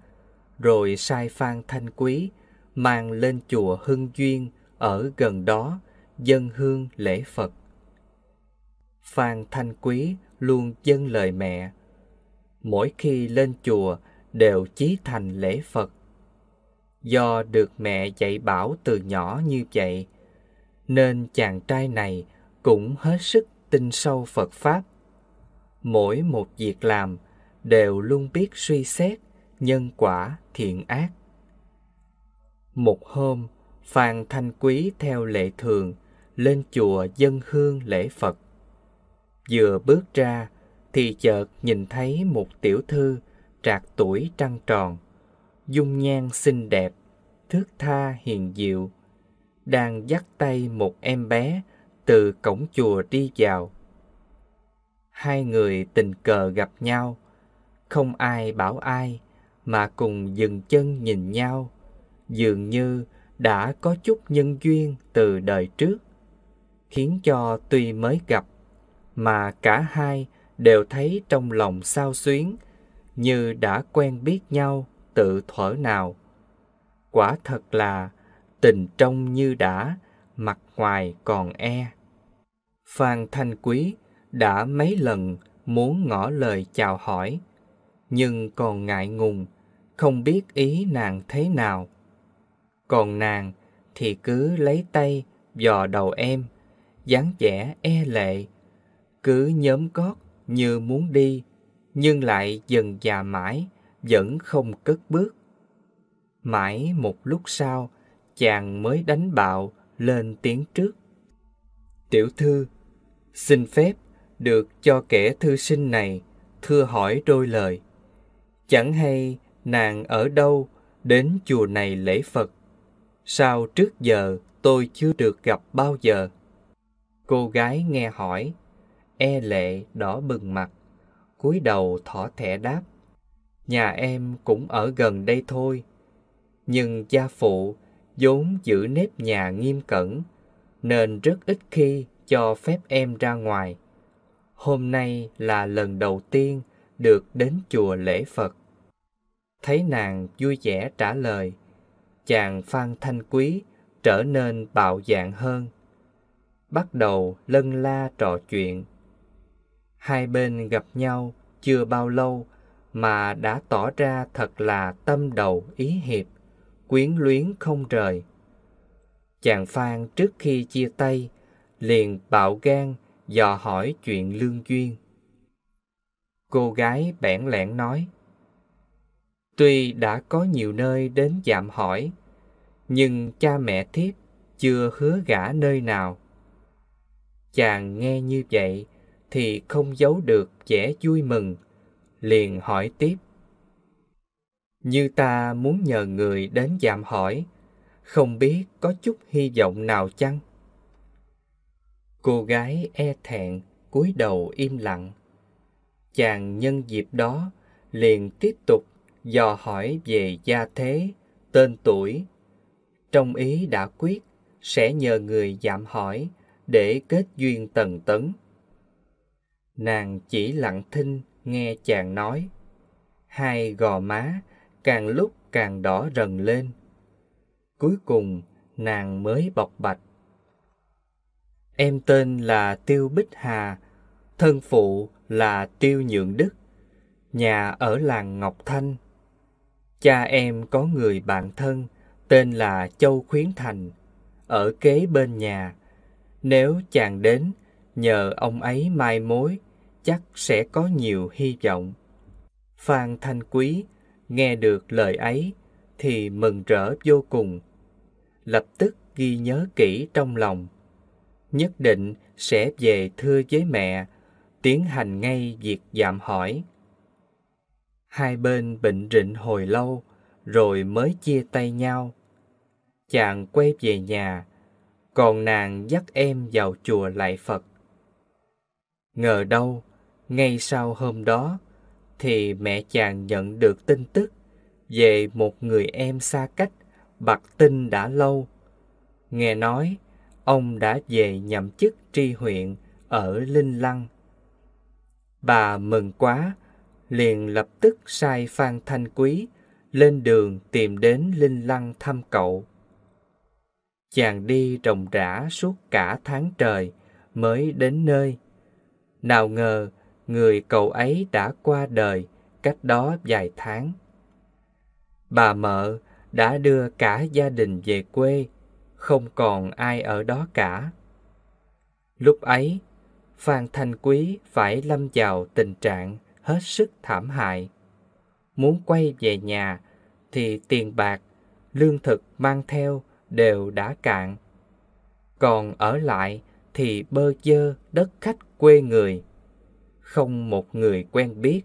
S1: rồi sai Phan Thanh Quý mang lên chùa Hưng Duyên ở gần đó dân hương lễ Phật. Phan Thanh Quý luôn dâng lời mẹ. Mỗi khi lên chùa đều chí thành lễ Phật. Do được mẹ dạy bảo từ nhỏ như vậy, nên chàng trai này cũng hết sức tin sâu Phật Pháp. Mỗi một việc làm đều luôn biết suy xét nhân quả thiện ác. Một hôm, Phan Thanh Quý theo lệ thường lên chùa dân hương lễ Phật. Vừa bước ra thì chợt nhìn thấy một tiểu thư trạc tuổi trăng tròn, dung nhan xinh đẹp, thước tha hiền diệu, đang dắt tay một em bé từ cổng chùa đi vào. Hai người tình cờ gặp nhau, không ai bảo ai mà cùng dừng chân nhìn nhau dường như đã có chút nhân duyên từ đời trước khiến cho tuy mới gặp mà cả hai đều thấy trong lòng sao xuyến như đã quen biết nhau tự thuở nào quả thật là tình trong như đã mặt ngoài còn e phan thanh quý đã mấy lần muốn ngỏ lời chào hỏi nhưng còn ngại ngùng, không biết ý nàng thế nào. Còn nàng thì cứ lấy tay dò đầu em, dáng vẻ e lệ, cứ nhóm gót như muốn đi, nhưng lại dần già mãi, vẫn không cất bước. Mãi một lúc sau, chàng mới đánh bạo lên tiếng trước. Tiểu thư, xin phép được cho kẻ thư sinh này thưa hỏi đôi lời. Chẳng hay nàng ở đâu đến chùa này lễ Phật. Sao trước giờ tôi chưa được gặp bao giờ? Cô gái nghe hỏi, e lệ đỏ bừng mặt, cúi đầu thỏ thẻ đáp. Nhà em cũng ở gần đây thôi. Nhưng cha phụ vốn giữ nếp nhà nghiêm cẩn, nên rất ít khi cho phép em ra ngoài. Hôm nay là lần đầu tiên được đến chùa lễ Phật. Thấy nàng vui vẻ trả lời, chàng Phan Thanh Quý trở nên bạo dạn hơn. Bắt đầu lân la trò chuyện. Hai bên gặp nhau chưa bao lâu mà đã tỏ ra thật là tâm đầu ý hiệp, quyến luyến không rời. Chàng Phan trước khi chia tay liền bạo gan dò hỏi chuyện lương duyên. Cô gái bẽn lẽn nói. Tuy đã có nhiều nơi đến dạm hỏi, nhưng cha mẹ thiếp chưa hứa gả nơi nào. Chàng nghe như vậy thì không giấu được vẻ vui mừng, liền hỏi tiếp. Như ta muốn nhờ người đến dạm hỏi, không biết có chút hy vọng nào chăng? Cô gái e thẹn cúi đầu im lặng chàng nhân dịp đó liền tiếp tục dò hỏi về gia thế, tên tuổi. Trong ý đã quyết, sẽ nhờ người giảm hỏi để kết duyên tần tấn. Nàng chỉ lặng thinh nghe chàng nói. Hai gò má càng lúc càng đỏ rần lên. Cuối cùng, nàng mới bộc bạch. Em tên là Tiêu Bích Hà, thân phụ là Tiêu Nhượng Đức, nhà ở làng Ngọc Thanh. Cha em có người bạn thân tên là Châu Khuyến Thành, ở kế bên nhà. Nếu chàng đến, nhờ ông ấy mai mối, chắc sẽ có nhiều hy vọng. Phan Thanh Quý nghe được lời ấy thì mừng rỡ vô cùng. Lập tức ghi nhớ kỹ trong lòng. Nhất định sẽ về thưa với mẹ tiến hành ngay việc dạm hỏi. Hai bên bệnh rịnh hồi lâu, rồi mới chia tay nhau. Chàng quay về nhà, còn nàng dắt em vào chùa lại Phật. Ngờ đâu, ngay sau hôm đó, thì mẹ chàng nhận được tin tức về một người em xa cách bạc tinh đã lâu. Nghe nói, ông đã về nhậm chức tri huyện ở Linh Lăng. Bà mừng quá, liền lập tức sai Phan Thanh Quý lên đường tìm đến Linh Lăng thăm cậu. Chàng đi rồng rã suốt cả tháng trời mới đến nơi. Nào ngờ người cậu ấy đã qua đời cách đó vài tháng. Bà mợ đã đưa cả gia đình về quê, không còn ai ở đó cả. Lúc ấy, Phan Thanh Quý phải lâm vào tình trạng hết sức thảm hại. Muốn quay về nhà thì tiền bạc, lương thực mang theo đều đã cạn. Còn ở lại thì bơ dơ đất khách quê người. Không một người quen biết,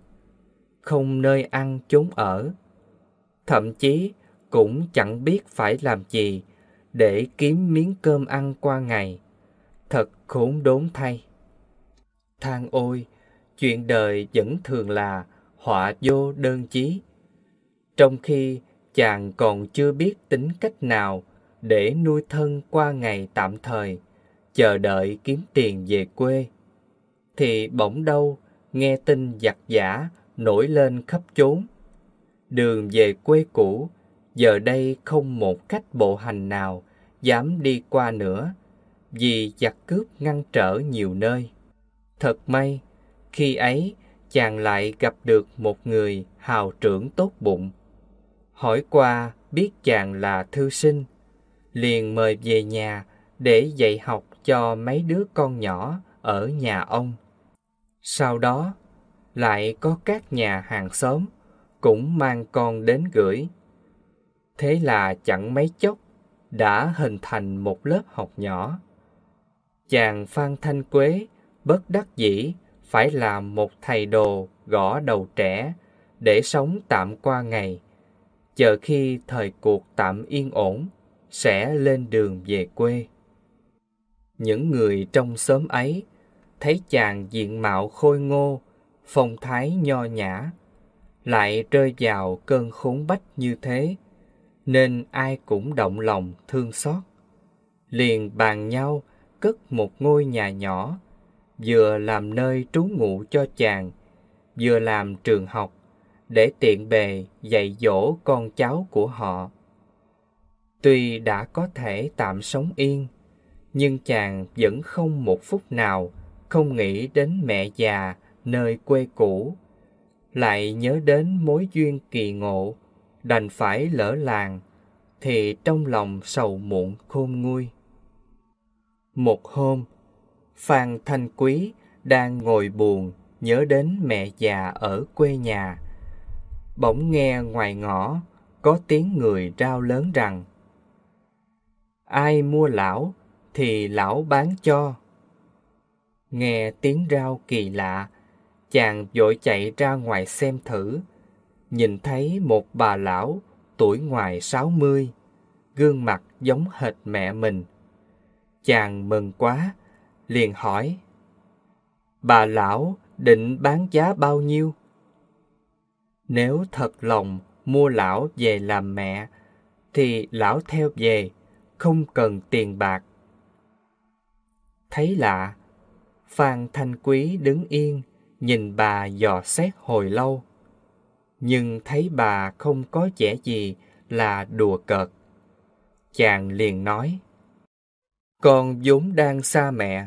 S1: không nơi ăn chốn ở. Thậm chí cũng chẳng biết phải làm gì để kiếm miếng cơm ăn qua ngày. Thật khốn đốn thay than ôi, chuyện đời vẫn thường là họa vô đơn chí. Trong khi chàng còn chưa biết tính cách nào để nuôi thân qua ngày tạm thời, chờ đợi kiếm tiền về quê. Thì bỗng đâu nghe tin giặc giả nổi lên khắp chốn. Đường về quê cũ, giờ đây không một cách bộ hành nào dám đi qua nữa, vì giặc cướp ngăn trở nhiều nơi. Thật may, khi ấy chàng lại gặp được một người hào trưởng tốt bụng. Hỏi qua biết chàng là thư sinh, liền mời về nhà để dạy học cho mấy đứa con nhỏ ở nhà ông. Sau đó, lại có các nhà hàng xóm cũng mang con đến gửi. Thế là chẳng mấy chốc đã hình thành một lớp học nhỏ. Chàng Phan Thanh Quế bất đắc dĩ phải làm một thầy đồ gõ đầu trẻ để sống tạm qua ngày chờ khi thời cuộc tạm yên ổn sẽ lên đường về quê những người trong xóm ấy thấy chàng diện mạo khôi ngô phong thái nho nhã lại rơi vào cơn khốn bách như thế nên ai cũng động lòng thương xót liền bàn nhau cất một ngôi nhà nhỏ vừa làm nơi trú ngụ cho chàng, vừa làm trường học để tiện bề dạy dỗ con cháu của họ. Tuy đã có thể tạm sống yên, nhưng chàng vẫn không một phút nào không nghĩ đến mẹ già nơi quê cũ, lại nhớ đến mối duyên kỳ ngộ, đành phải lỡ làng, thì trong lòng sầu muộn khôn nguôi. Một hôm, Phan Thanh Quý đang ngồi buồn nhớ đến mẹ già ở quê nhà. Bỗng nghe ngoài ngõ có tiếng người rao lớn rằng Ai mua lão thì lão bán cho. Nghe tiếng rao kỳ lạ, chàng vội chạy ra ngoài xem thử. Nhìn thấy một bà lão tuổi ngoài 60, gương mặt giống hệt mẹ mình. Chàng mừng quá, liền hỏi Bà lão định bán giá bao nhiêu? Nếu thật lòng mua lão về làm mẹ thì lão theo về, không cần tiền bạc. Thấy lạ, Phan Thanh Quý đứng yên, nhìn bà dò xét hồi lâu. Nhưng thấy bà không có vẻ gì là đùa cợt. Chàng liền nói, Con vốn đang xa mẹ,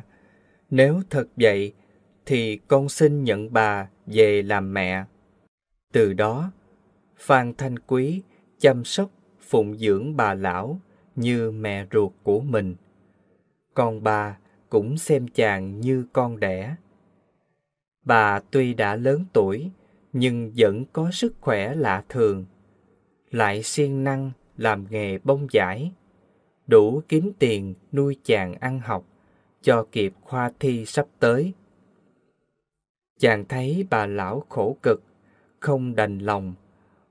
S1: nếu thật vậy, thì con xin nhận bà về làm mẹ. Từ đó, Phan Thanh Quý chăm sóc, phụng dưỡng bà lão như mẹ ruột của mình. Còn bà cũng xem chàng như con đẻ. Bà tuy đã lớn tuổi, nhưng vẫn có sức khỏe lạ thường. Lại siêng năng làm nghề bông giải, đủ kiếm tiền nuôi chàng ăn học cho kịp khoa thi sắp tới. Chàng thấy bà lão khổ cực, không đành lòng,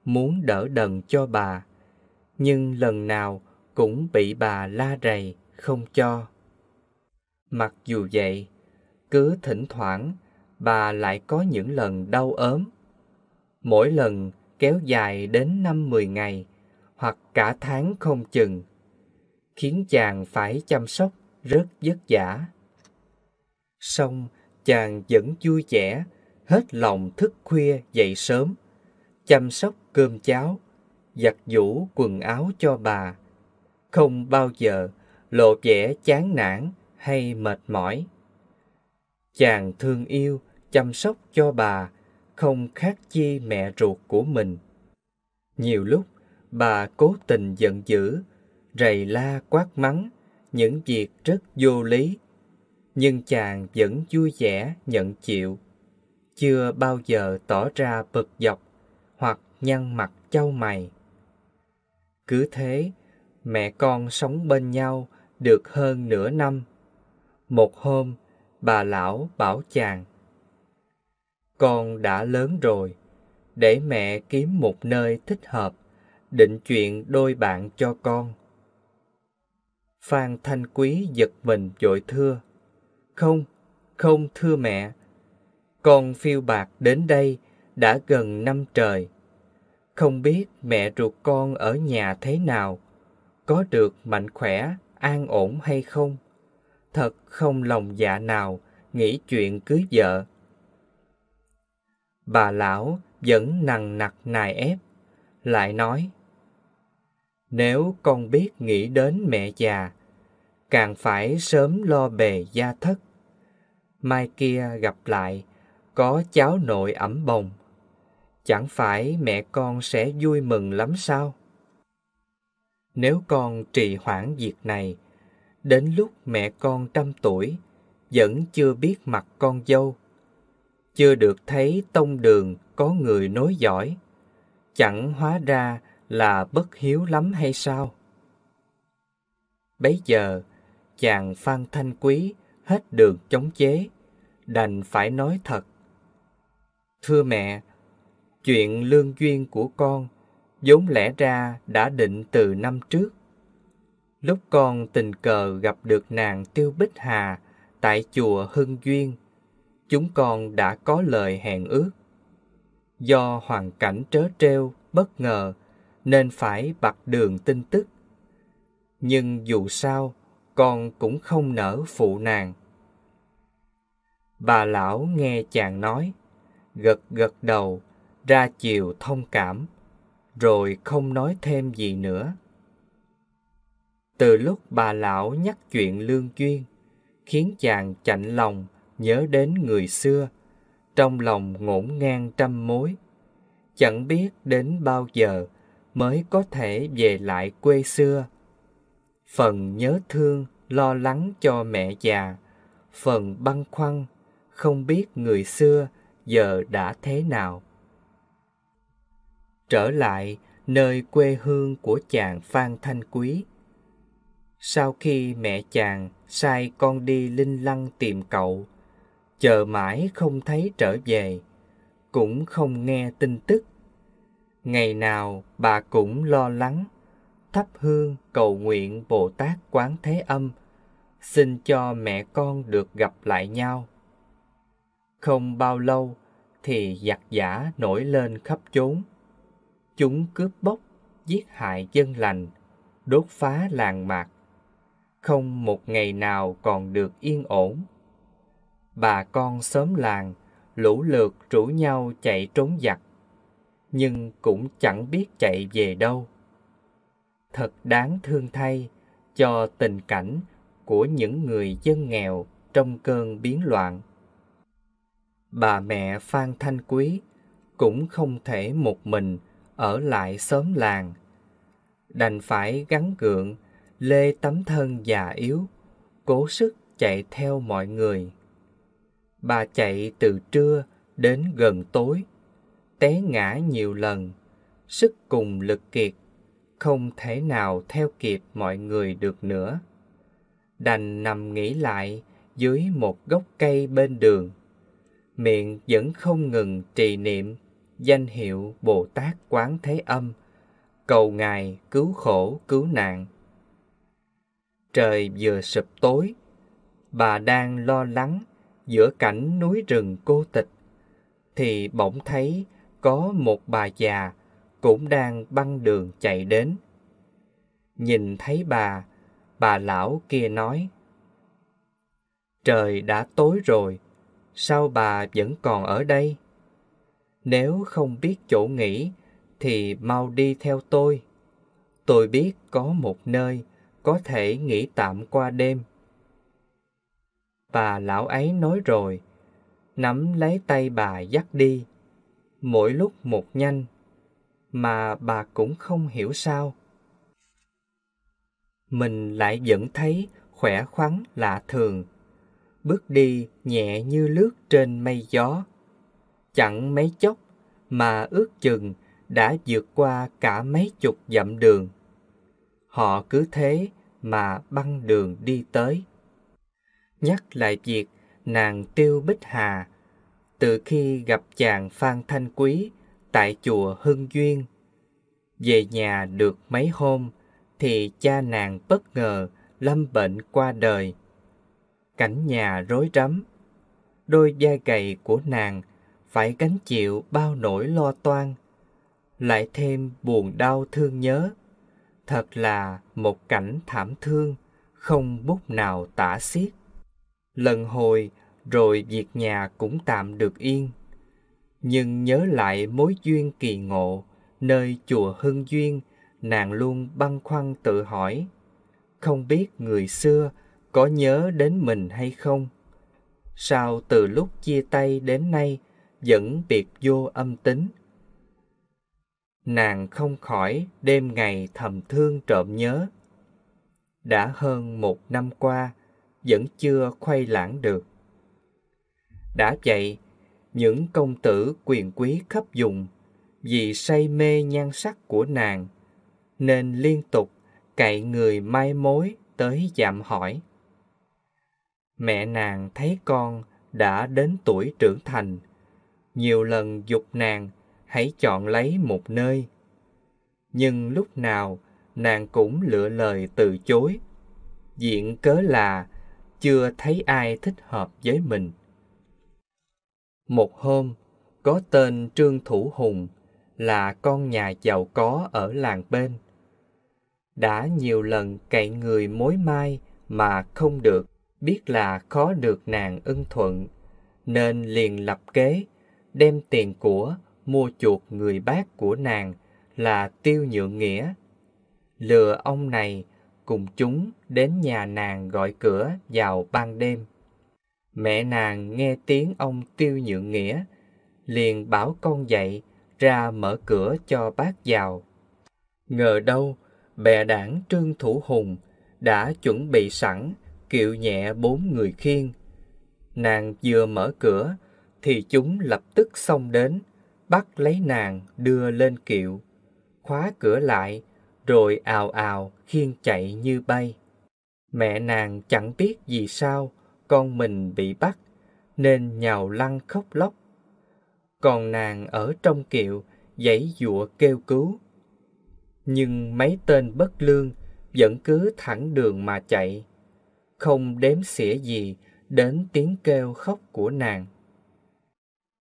S1: muốn đỡ đần cho bà, nhưng lần nào cũng bị bà la rầy không cho. Mặc dù vậy, cứ thỉnh thoảng bà lại có những lần đau ốm. Mỗi lần kéo dài đến năm mười ngày hoặc cả tháng không chừng, khiến chàng phải chăm sóc rất vất vả. Song chàng vẫn vui vẻ, hết lòng thức khuya dậy sớm, chăm sóc cơm cháo, giặt giũ quần áo cho bà, không bao giờ lộ vẻ chán nản hay mệt mỏi. Chàng thương yêu, chăm sóc cho bà, không khác chi mẹ ruột của mình. Nhiều lúc, bà cố tình giận dữ, rầy la quát mắng, những việc rất vô lý, nhưng chàng vẫn vui vẻ nhận chịu, chưa bao giờ tỏ ra bực dọc hoặc nhăn mặt châu mày. Cứ thế, mẹ con sống bên nhau được hơn nửa năm. Một hôm, bà lão bảo chàng Con đã lớn rồi, để mẹ kiếm một nơi thích hợp, định chuyện đôi bạn cho con. Phan Thanh Quý giật mình dội thưa. Không, không thưa mẹ. Con phiêu bạc đến đây đã gần năm trời. Không biết mẹ ruột con ở nhà thế nào, có được mạnh khỏe, an ổn hay không? Thật không lòng dạ nào nghĩ chuyện cưới vợ. Bà lão vẫn nằng nặc nài ép, lại nói nếu con biết nghĩ đến mẹ già, càng phải sớm lo bề gia thất. Mai kia gặp lại, có cháu nội ẩm bồng. Chẳng phải mẹ con sẽ vui mừng lắm sao? Nếu con trì hoãn việc này, đến lúc mẹ con trăm tuổi, vẫn chưa biết mặt con dâu, chưa được thấy tông đường có người nối dõi chẳng hóa ra là bất hiếu lắm hay sao? Bấy giờ, chàng Phan Thanh Quý hết đường chống chế, đành phải nói thật. Thưa mẹ, chuyện lương duyên của con vốn lẽ ra đã định từ năm trước. Lúc con tình cờ gặp được nàng Tiêu Bích Hà tại chùa Hưng Duyên, chúng con đã có lời hẹn ước. Do hoàn cảnh trớ trêu, bất ngờ, nên phải bặt đường tin tức. Nhưng dù sao, con cũng không nỡ phụ nàng. Bà lão nghe chàng nói, gật gật đầu, ra chiều thông cảm, rồi không nói thêm gì nữa. Từ lúc bà lão nhắc chuyện lương duyên, khiến chàng chạnh lòng nhớ đến người xưa, trong lòng ngổn ngang trăm mối. Chẳng biết đến bao giờ mới có thể về lại quê xưa. Phần nhớ thương, lo lắng cho mẹ già, phần băn khoăn, không biết người xưa giờ đã thế nào. Trở lại nơi quê hương của chàng Phan Thanh Quý. Sau khi mẹ chàng sai con đi linh lăng tìm cậu, chờ mãi không thấy trở về, cũng không nghe tin tức Ngày nào bà cũng lo lắng, thắp hương cầu nguyện Bồ Tát Quán Thế Âm, xin cho mẹ con được gặp lại nhau. Không bao lâu thì giặc giả nổi lên khắp chốn. Chúng cướp bóc, giết hại dân lành, đốt phá làng mạc. Không một ngày nào còn được yên ổn. Bà con xóm làng lũ lượt rủ nhau chạy trốn giặc nhưng cũng chẳng biết chạy về đâu. Thật đáng thương thay cho tình cảnh của những người dân nghèo trong cơn biến loạn. Bà mẹ Phan Thanh Quý cũng không thể một mình ở lại xóm làng. Đành phải gắn gượng lê tấm thân già yếu, cố sức chạy theo mọi người. Bà chạy từ trưa đến gần tối té ngã nhiều lần, sức cùng lực kiệt, không thể nào theo kịp mọi người được nữa. Đành nằm nghỉ lại dưới một gốc cây bên đường. Miệng vẫn không ngừng trì niệm danh hiệu Bồ Tát Quán Thế Âm, cầu Ngài cứu khổ cứu nạn. Trời vừa sụp tối, bà đang lo lắng giữa cảnh núi rừng cô tịch, thì bỗng thấy có một bà già cũng đang băng đường chạy đến. Nhìn thấy bà, bà lão kia nói, Trời đã tối rồi, sao bà vẫn còn ở đây? Nếu không biết chỗ nghỉ, thì mau đi theo tôi. Tôi biết có một nơi có thể nghỉ tạm qua đêm. Bà lão ấy nói rồi, nắm lấy tay bà dắt đi mỗi lúc một nhanh mà bà cũng không hiểu sao mình lại vẫn thấy khỏe khoắn lạ thường bước đi nhẹ như lướt trên mây gió chẳng mấy chốc mà ước chừng đã vượt qua cả mấy chục dặm đường họ cứ thế mà băng đường đi tới nhắc lại việc nàng tiêu bích hà từ khi gặp chàng Phan Thanh Quý tại chùa Hưng Duyên. Về nhà được mấy hôm thì cha nàng bất ngờ lâm bệnh qua đời. Cảnh nhà rối rắm, đôi vai gầy của nàng phải gánh chịu bao nỗi lo toan, lại thêm buồn đau thương nhớ. Thật là một cảnh thảm thương, không bút nào tả xiết. Lần hồi rồi việc nhà cũng tạm được yên. Nhưng nhớ lại mối duyên kỳ ngộ, nơi chùa Hưng Duyên, nàng luôn băn khoăn tự hỏi, không biết người xưa có nhớ đến mình hay không? Sao từ lúc chia tay đến nay vẫn biệt vô âm tính? Nàng không khỏi đêm ngày thầm thương trộm nhớ. Đã hơn một năm qua, vẫn chưa khuây lãng được. Đã vậy, những công tử quyền quý khắp dùng vì say mê nhan sắc của nàng nên liên tục cậy người mai mối tới dạm hỏi. Mẹ nàng thấy con đã đến tuổi trưởng thành, nhiều lần dục nàng hãy chọn lấy một nơi. Nhưng lúc nào nàng cũng lựa lời từ chối, diện cớ là chưa thấy ai thích hợp với mình. Một hôm, có tên Trương Thủ Hùng là con nhà giàu có ở làng bên. Đã nhiều lần cậy người mối mai mà không được, biết là khó được nàng ưng thuận, nên liền lập kế, đem tiền của mua chuộc người bác của nàng là tiêu nhượng nghĩa. Lừa ông này cùng chúng đến nhà nàng gọi cửa vào ban đêm. Mẹ nàng nghe tiếng ông tiêu nhượng nghĩa, liền bảo con dậy ra mở cửa cho bác vào. Ngờ đâu, bè đảng Trương Thủ Hùng đã chuẩn bị sẵn kiệu nhẹ bốn người khiêng. Nàng vừa mở cửa thì chúng lập tức xông đến, bắt lấy nàng đưa lên kiệu, khóa cửa lại rồi ào ào khiêng chạy như bay. Mẹ nàng chẳng biết vì sao con mình bị bắt, nên nhào lăn khóc lóc. Còn nàng ở trong kiệu, giãy giụa kêu cứu. Nhưng mấy tên bất lương vẫn cứ thẳng đường mà chạy, không đếm xỉa gì đến tiếng kêu khóc của nàng.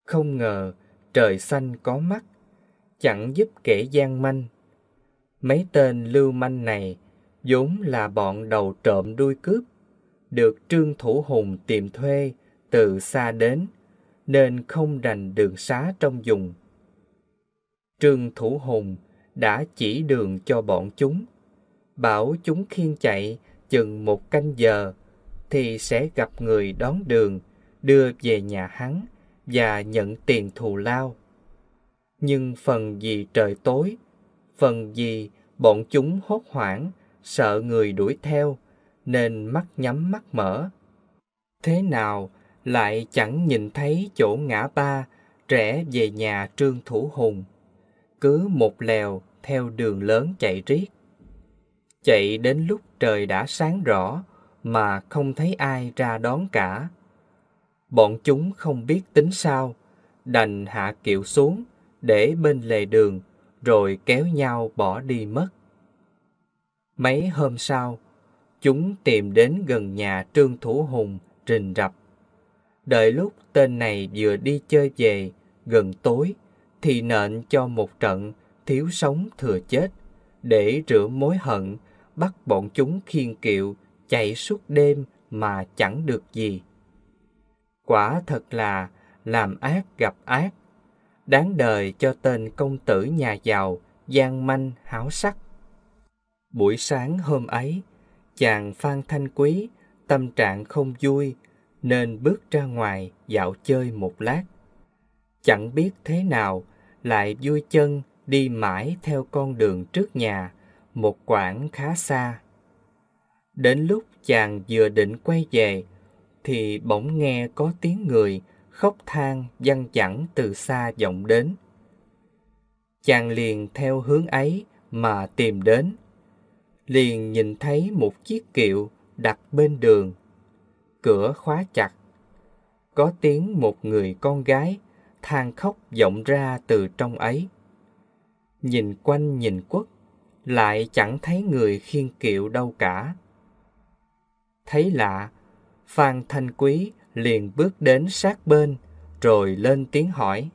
S1: Không ngờ trời xanh có mắt, chẳng giúp kẻ gian manh. Mấy tên lưu manh này vốn là bọn đầu trộm đuôi cướp được Trương Thủ Hùng tìm thuê từ xa đến, nên không rành đường xá trong dùng Trương Thủ Hùng đã chỉ đường cho bọn chúng, bảo chúng khiên chạy chừng một canh giờ thì sẽ gặp người đón đường đưa về nhà hắn và nhận tiền thù lao. Nhưng phần vì trời tối, phần vì bọn chúng hốt hoảng, sợ người đuổi theo nên mắt nhắm mắt mở. Thế nào lại chẳng nhìn thấy chỗ ngã ba rẽ về nhà Trương Thủ Hùng. Cứ một lèo theo đường lớn chạy riết. Chạy đến lúc trời đã sáng rõ mà không thấy ai ra đón cả. Bọn chúng không biết tính sao, đành hạ kiệu xuống để bên lề đường rồi kéo nhau bỏ đi mất. Mấy hôm sau, Chúng tìm đến gần nhà Trương Thủ Hùng, rình rập. Đợi lúc tên này vừa đi chơi về, gần tối, thì nện cho một trận thiếu sống thừa chết, để rửa mối hận, bắt bọn chúng khiên kiệu, chạy suốt đêm mà chẳng được gì. Quả thật là làm ác gặp ác, đáng đời cho tên công tử nhà giàu, gian manh, háo sắc. Buổi sáng hôm ấy, Chàng Phan Thanh Quý tâm trạng không vui nên bước ra ngoài dạo chơi một lát. Chẳng biết thế nào lại vui chân đi mãi theo con đường trước nhà một quãng khá xa. Đến lúc chàng vừa định quay về thì bỗng nghe có tiếng người khóc than văng vẳng từ xa vọng đến. Chàng liền theo hướng ấy mà tìm đến liền nhìn thấy một chiếc kiệu đặt bên đường. Cửa khóa chặt. Có tiếng một người con gái than khóc vọng ra từ trong ấy. Nhìn quanh nhìn quất, lại chẳng thấy người khiên kiệu đâu cả. Thấy lạ, Phan Thanh Quý liền bước đến sát bên, rồi lên tiếng hỏi.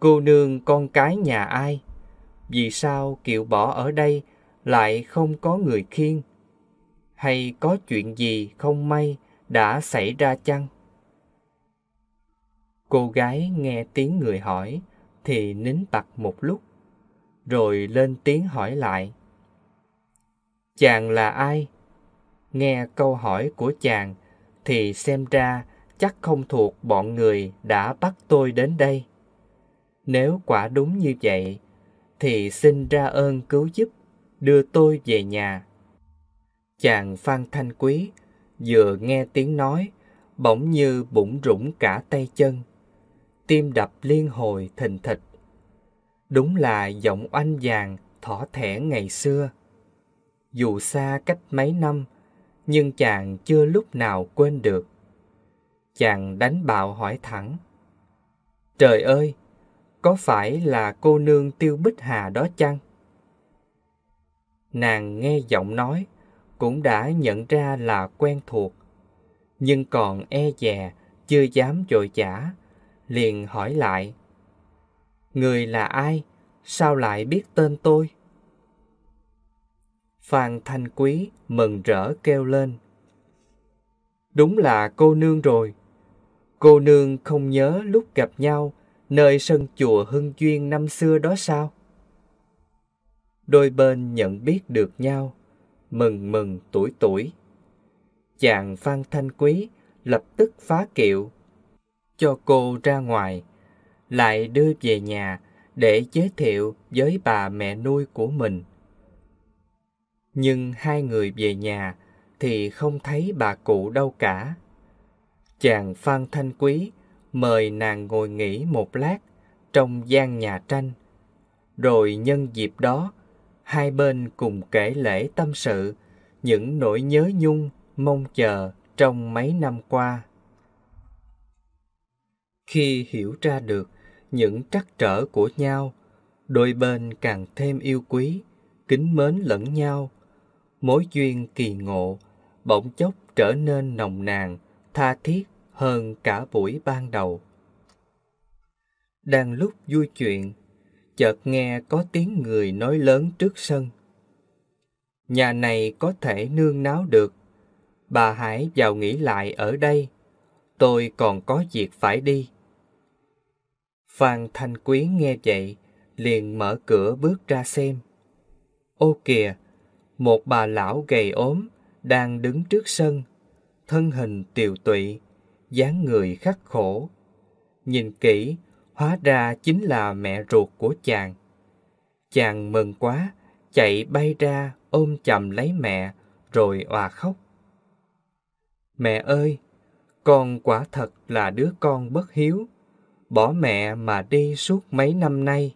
S1: Cô nương con cái nhà ai? Vì sao kiệu bỏ ở đây lại không có người khiêng hay có chuyện gì không may đã xảy ra chăng cô gái nghe tiếng người hỏi thì nín bặt một lúc rồi lên tiếng hỏi lại chàng là ai nghe câu hỏi của chàng thì xem ra chắc không thuộc bọn người đã bắt tôi đến đây nếu quả đúng như vậy thì xin ra ơn cứu giúp đưa tôi về nhà. Chàng Phan Thanh Quý vừa nghe tiếng nói, bỗng như bụng rủng cả tay chân. Tim đập liên hồi thình thịch. Đúng là giọng oanh vàng thỏ thẻ ngày xưa. Dù xa cách mấy năm, nhưng chàng chưa lúc nào quên được. Chàng đánh bạo hỏi thẳng. Trời ơi, có phải là cô nương tiêu bích hà đó chăng? Nàng nghe giọng nói, cũng đã nhận ra là quen thuộc. Nhưng còn e dè, chưa dám dội chả, liền hỏi lại. Người là ai? Sao lại biết tên tôi? Phan Thanh Quý mừng rỡ kêu lên. Đúng là cô nương rồi. Cô nương không nhớ lúc gặp nhau nơi sân chùa Hưng Duyên năm xưa đó sao? đôi bên nhận biết được nhau, mừng mừng tuổi tuổi. Chàng Phan Thanh Quý lập tức phá kiệu, cho cô ra ngoài, lại đưa về nhà để giới thiệu với bà mẹ nuôi của mình. Nhưng hai người về nhà thì không thấy bà cụ đâu cả. Chàng Phan Thanh Quý mời nàng ngồi nghỉ một lát trong gian nhà tranh, rồi nhân dịp đó hai bên cùng kể lễ tâm sự những nỗi nhớ nhung mong chờ trong mấy năm qua khi hiểu ra được những trắc trở của nhau đôi bên càng thêm yêu quý kính mến lẫn nhau mối duyên kỳ ngộ bỗng chốc trở nên nồng nàn tha thiết hơn cả buổi ban đầu đang lúc vui chuyện chợt nghe có tiếng người nói lớn trước sân. Nhà này có thể nương náo được. Bà hãy vào nghỉ lại ở đây. Tôi còn có việc phải đi. Phan Thanh Quý nghe vậy, liền mở cửa bước ra xem. Ô kìa, một bà lão gầy ốm đang đứng trước sân, thân hình tiều tụy, dáng người khắc khổ. Nhìn kỹ, hóa ra chính là mẹ ruột của chàng. Chàng mừng quá, chạy bay ra ôm chầm lấy mẹ, rồi òa khóc. Mẹ ơi, con quả thật là đứa con bất hiếu, bỏ mẹ mà đi suốt mấy năm nay.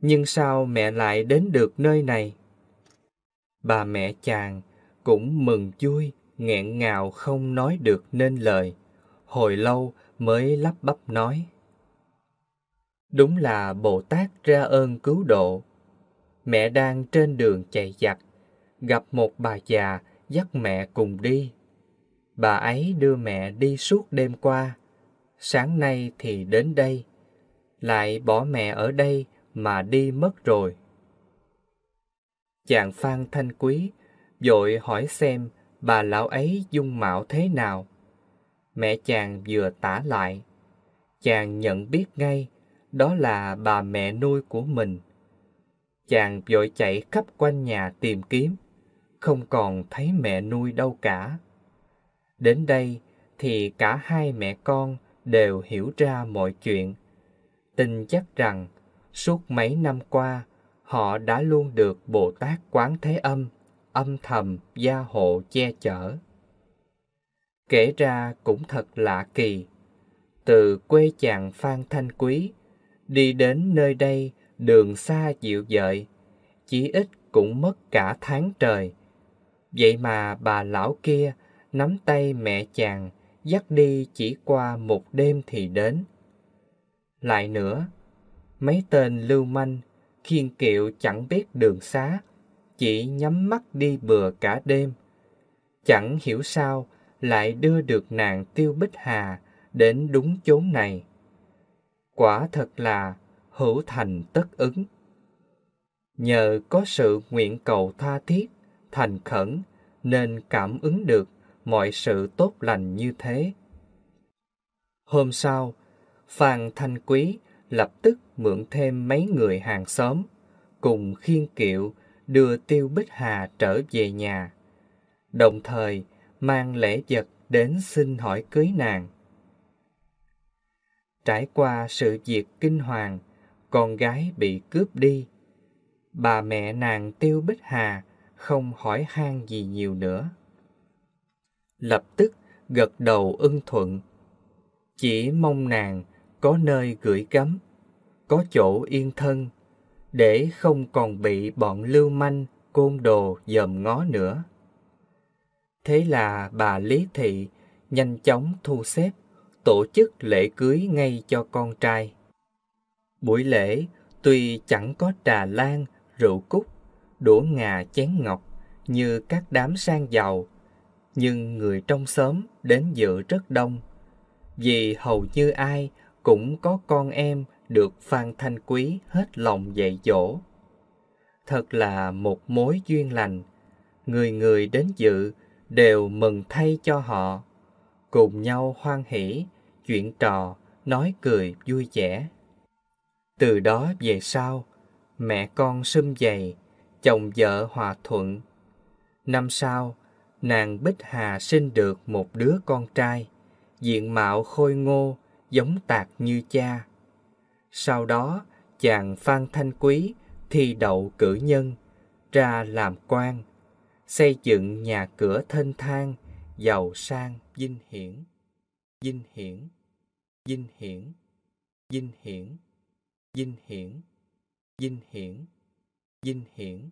S1: Nhưng sao mẹ lại đến được nơi này? Bà mẹ chàng cũng mừng vui, nghẹn ngào không nói được nên lời. Hồi lâu mới lắp bắp nói. Đúng là Bồ Tát ra ơn cứu độ. Mẹ đang trên đường chạy giặt gặp một bà già dắt mẹ cùng đi. Bà ấy đưa mẹ đi suốt đêm qua, sáng nay thì đến đây, lại bỏ mẹ ở đây mà đi mất rồi. Chàng Phan Thanh Quý dội hỏi xem bà lão ấy dung mạo thế nào. Mẹ chàng vừa tả lại, chàng nhận biết ngay đó là bà mẹ nuôi của mình. Chàng vội chạy khắp quanh nhà tìm kiếm, không còn thấy mẹ nuôi đâu cả. Đến đây thì cả hai mẹ con đều hiểu ra mọi chuyện. Tin chắc rằng suốt mấy năm qua họ đã luôn được Bồ Tát Quán Thế Âm âm thầm gia hộ che chở. Kể ra cũng thật lạ kỳ. Từ quê chàng Phan Thanh Quý, Đi đến nơi đây, đường xa dịu dợi, chỉ ít cũng mất cả tháng trời. Vậy mà bà lão kia nắm tay mẹ chàng, dắt đi chỉ qua một đêm thì đến. Lại nữa, mấy tên lưu manh, khiên kiệu chẳng biết đường xá, chỉ nhắm mắt đi bừa cả đêm. Chẳng hiểu sao lại đưa được nàng Tiêu Bích Hà đến đúng chốn này quả thật là hữu thành tất ứng. Nhờ có sự nguyện cầu tha thiết, thành khẩn nên cảm ứng được mọi sự tốt lành như thế. Hôm sau, Phan Thanh Quý lập tức mượn thêm mấy người hàng xóm cùng khiên kiệu đưa Tiêu Bích Hà trở về nhà, đồng thời mang lễ vật đến xin hỏi cưới nàng. Trải qua sự việc kinh hoàng, con gái bị cướp đi. Bà mẹ nàng Tiêu Bích Hà không hỏi han gì nhiều nữa. Lập tức gật đầu ưng thuận. Chỉ mong nàng có nơi gửi gắm, có chỗ yên thân, để không còn bị bọn lưu manh côn đồ dòm ngó nữa. Thế là bà Lý Thị nhanh chóng thu xếp tổ chức lễ cưới ngay cho con trai. Buổi lễ tuy chẳng có trà lan, rượu cúc, đũa ngà chén ngọc như các đám sang giàu, nhưng người trong xóm đến dự rất đông, vì hầu như ai cũng có con em được Phan Thanh Quý hết lòng dạy dỗ. Thật là một mối duyên lành, người người đến dự đều mừng thay cho họ, cùng nhau hoan hỷ chuyện trò, nói cười vui vẻ. Từ đó về sau, mẹ con sum dày, chồng vợ hòa thuận. Năm sau, nàng Bích Hà sinh được một đứa con trai, diện mạo khôi ngô, giống tạc như cha. Sau đó, chàng Phan Thanh Quý thi đậu cử nhân, ra làm quan, xây dựng nhà cửa thênh thang, giàu sang, vinh hiển. Vinh hiển dinh hiển dinh hiển dinh hiển dinh hiển dinh hiển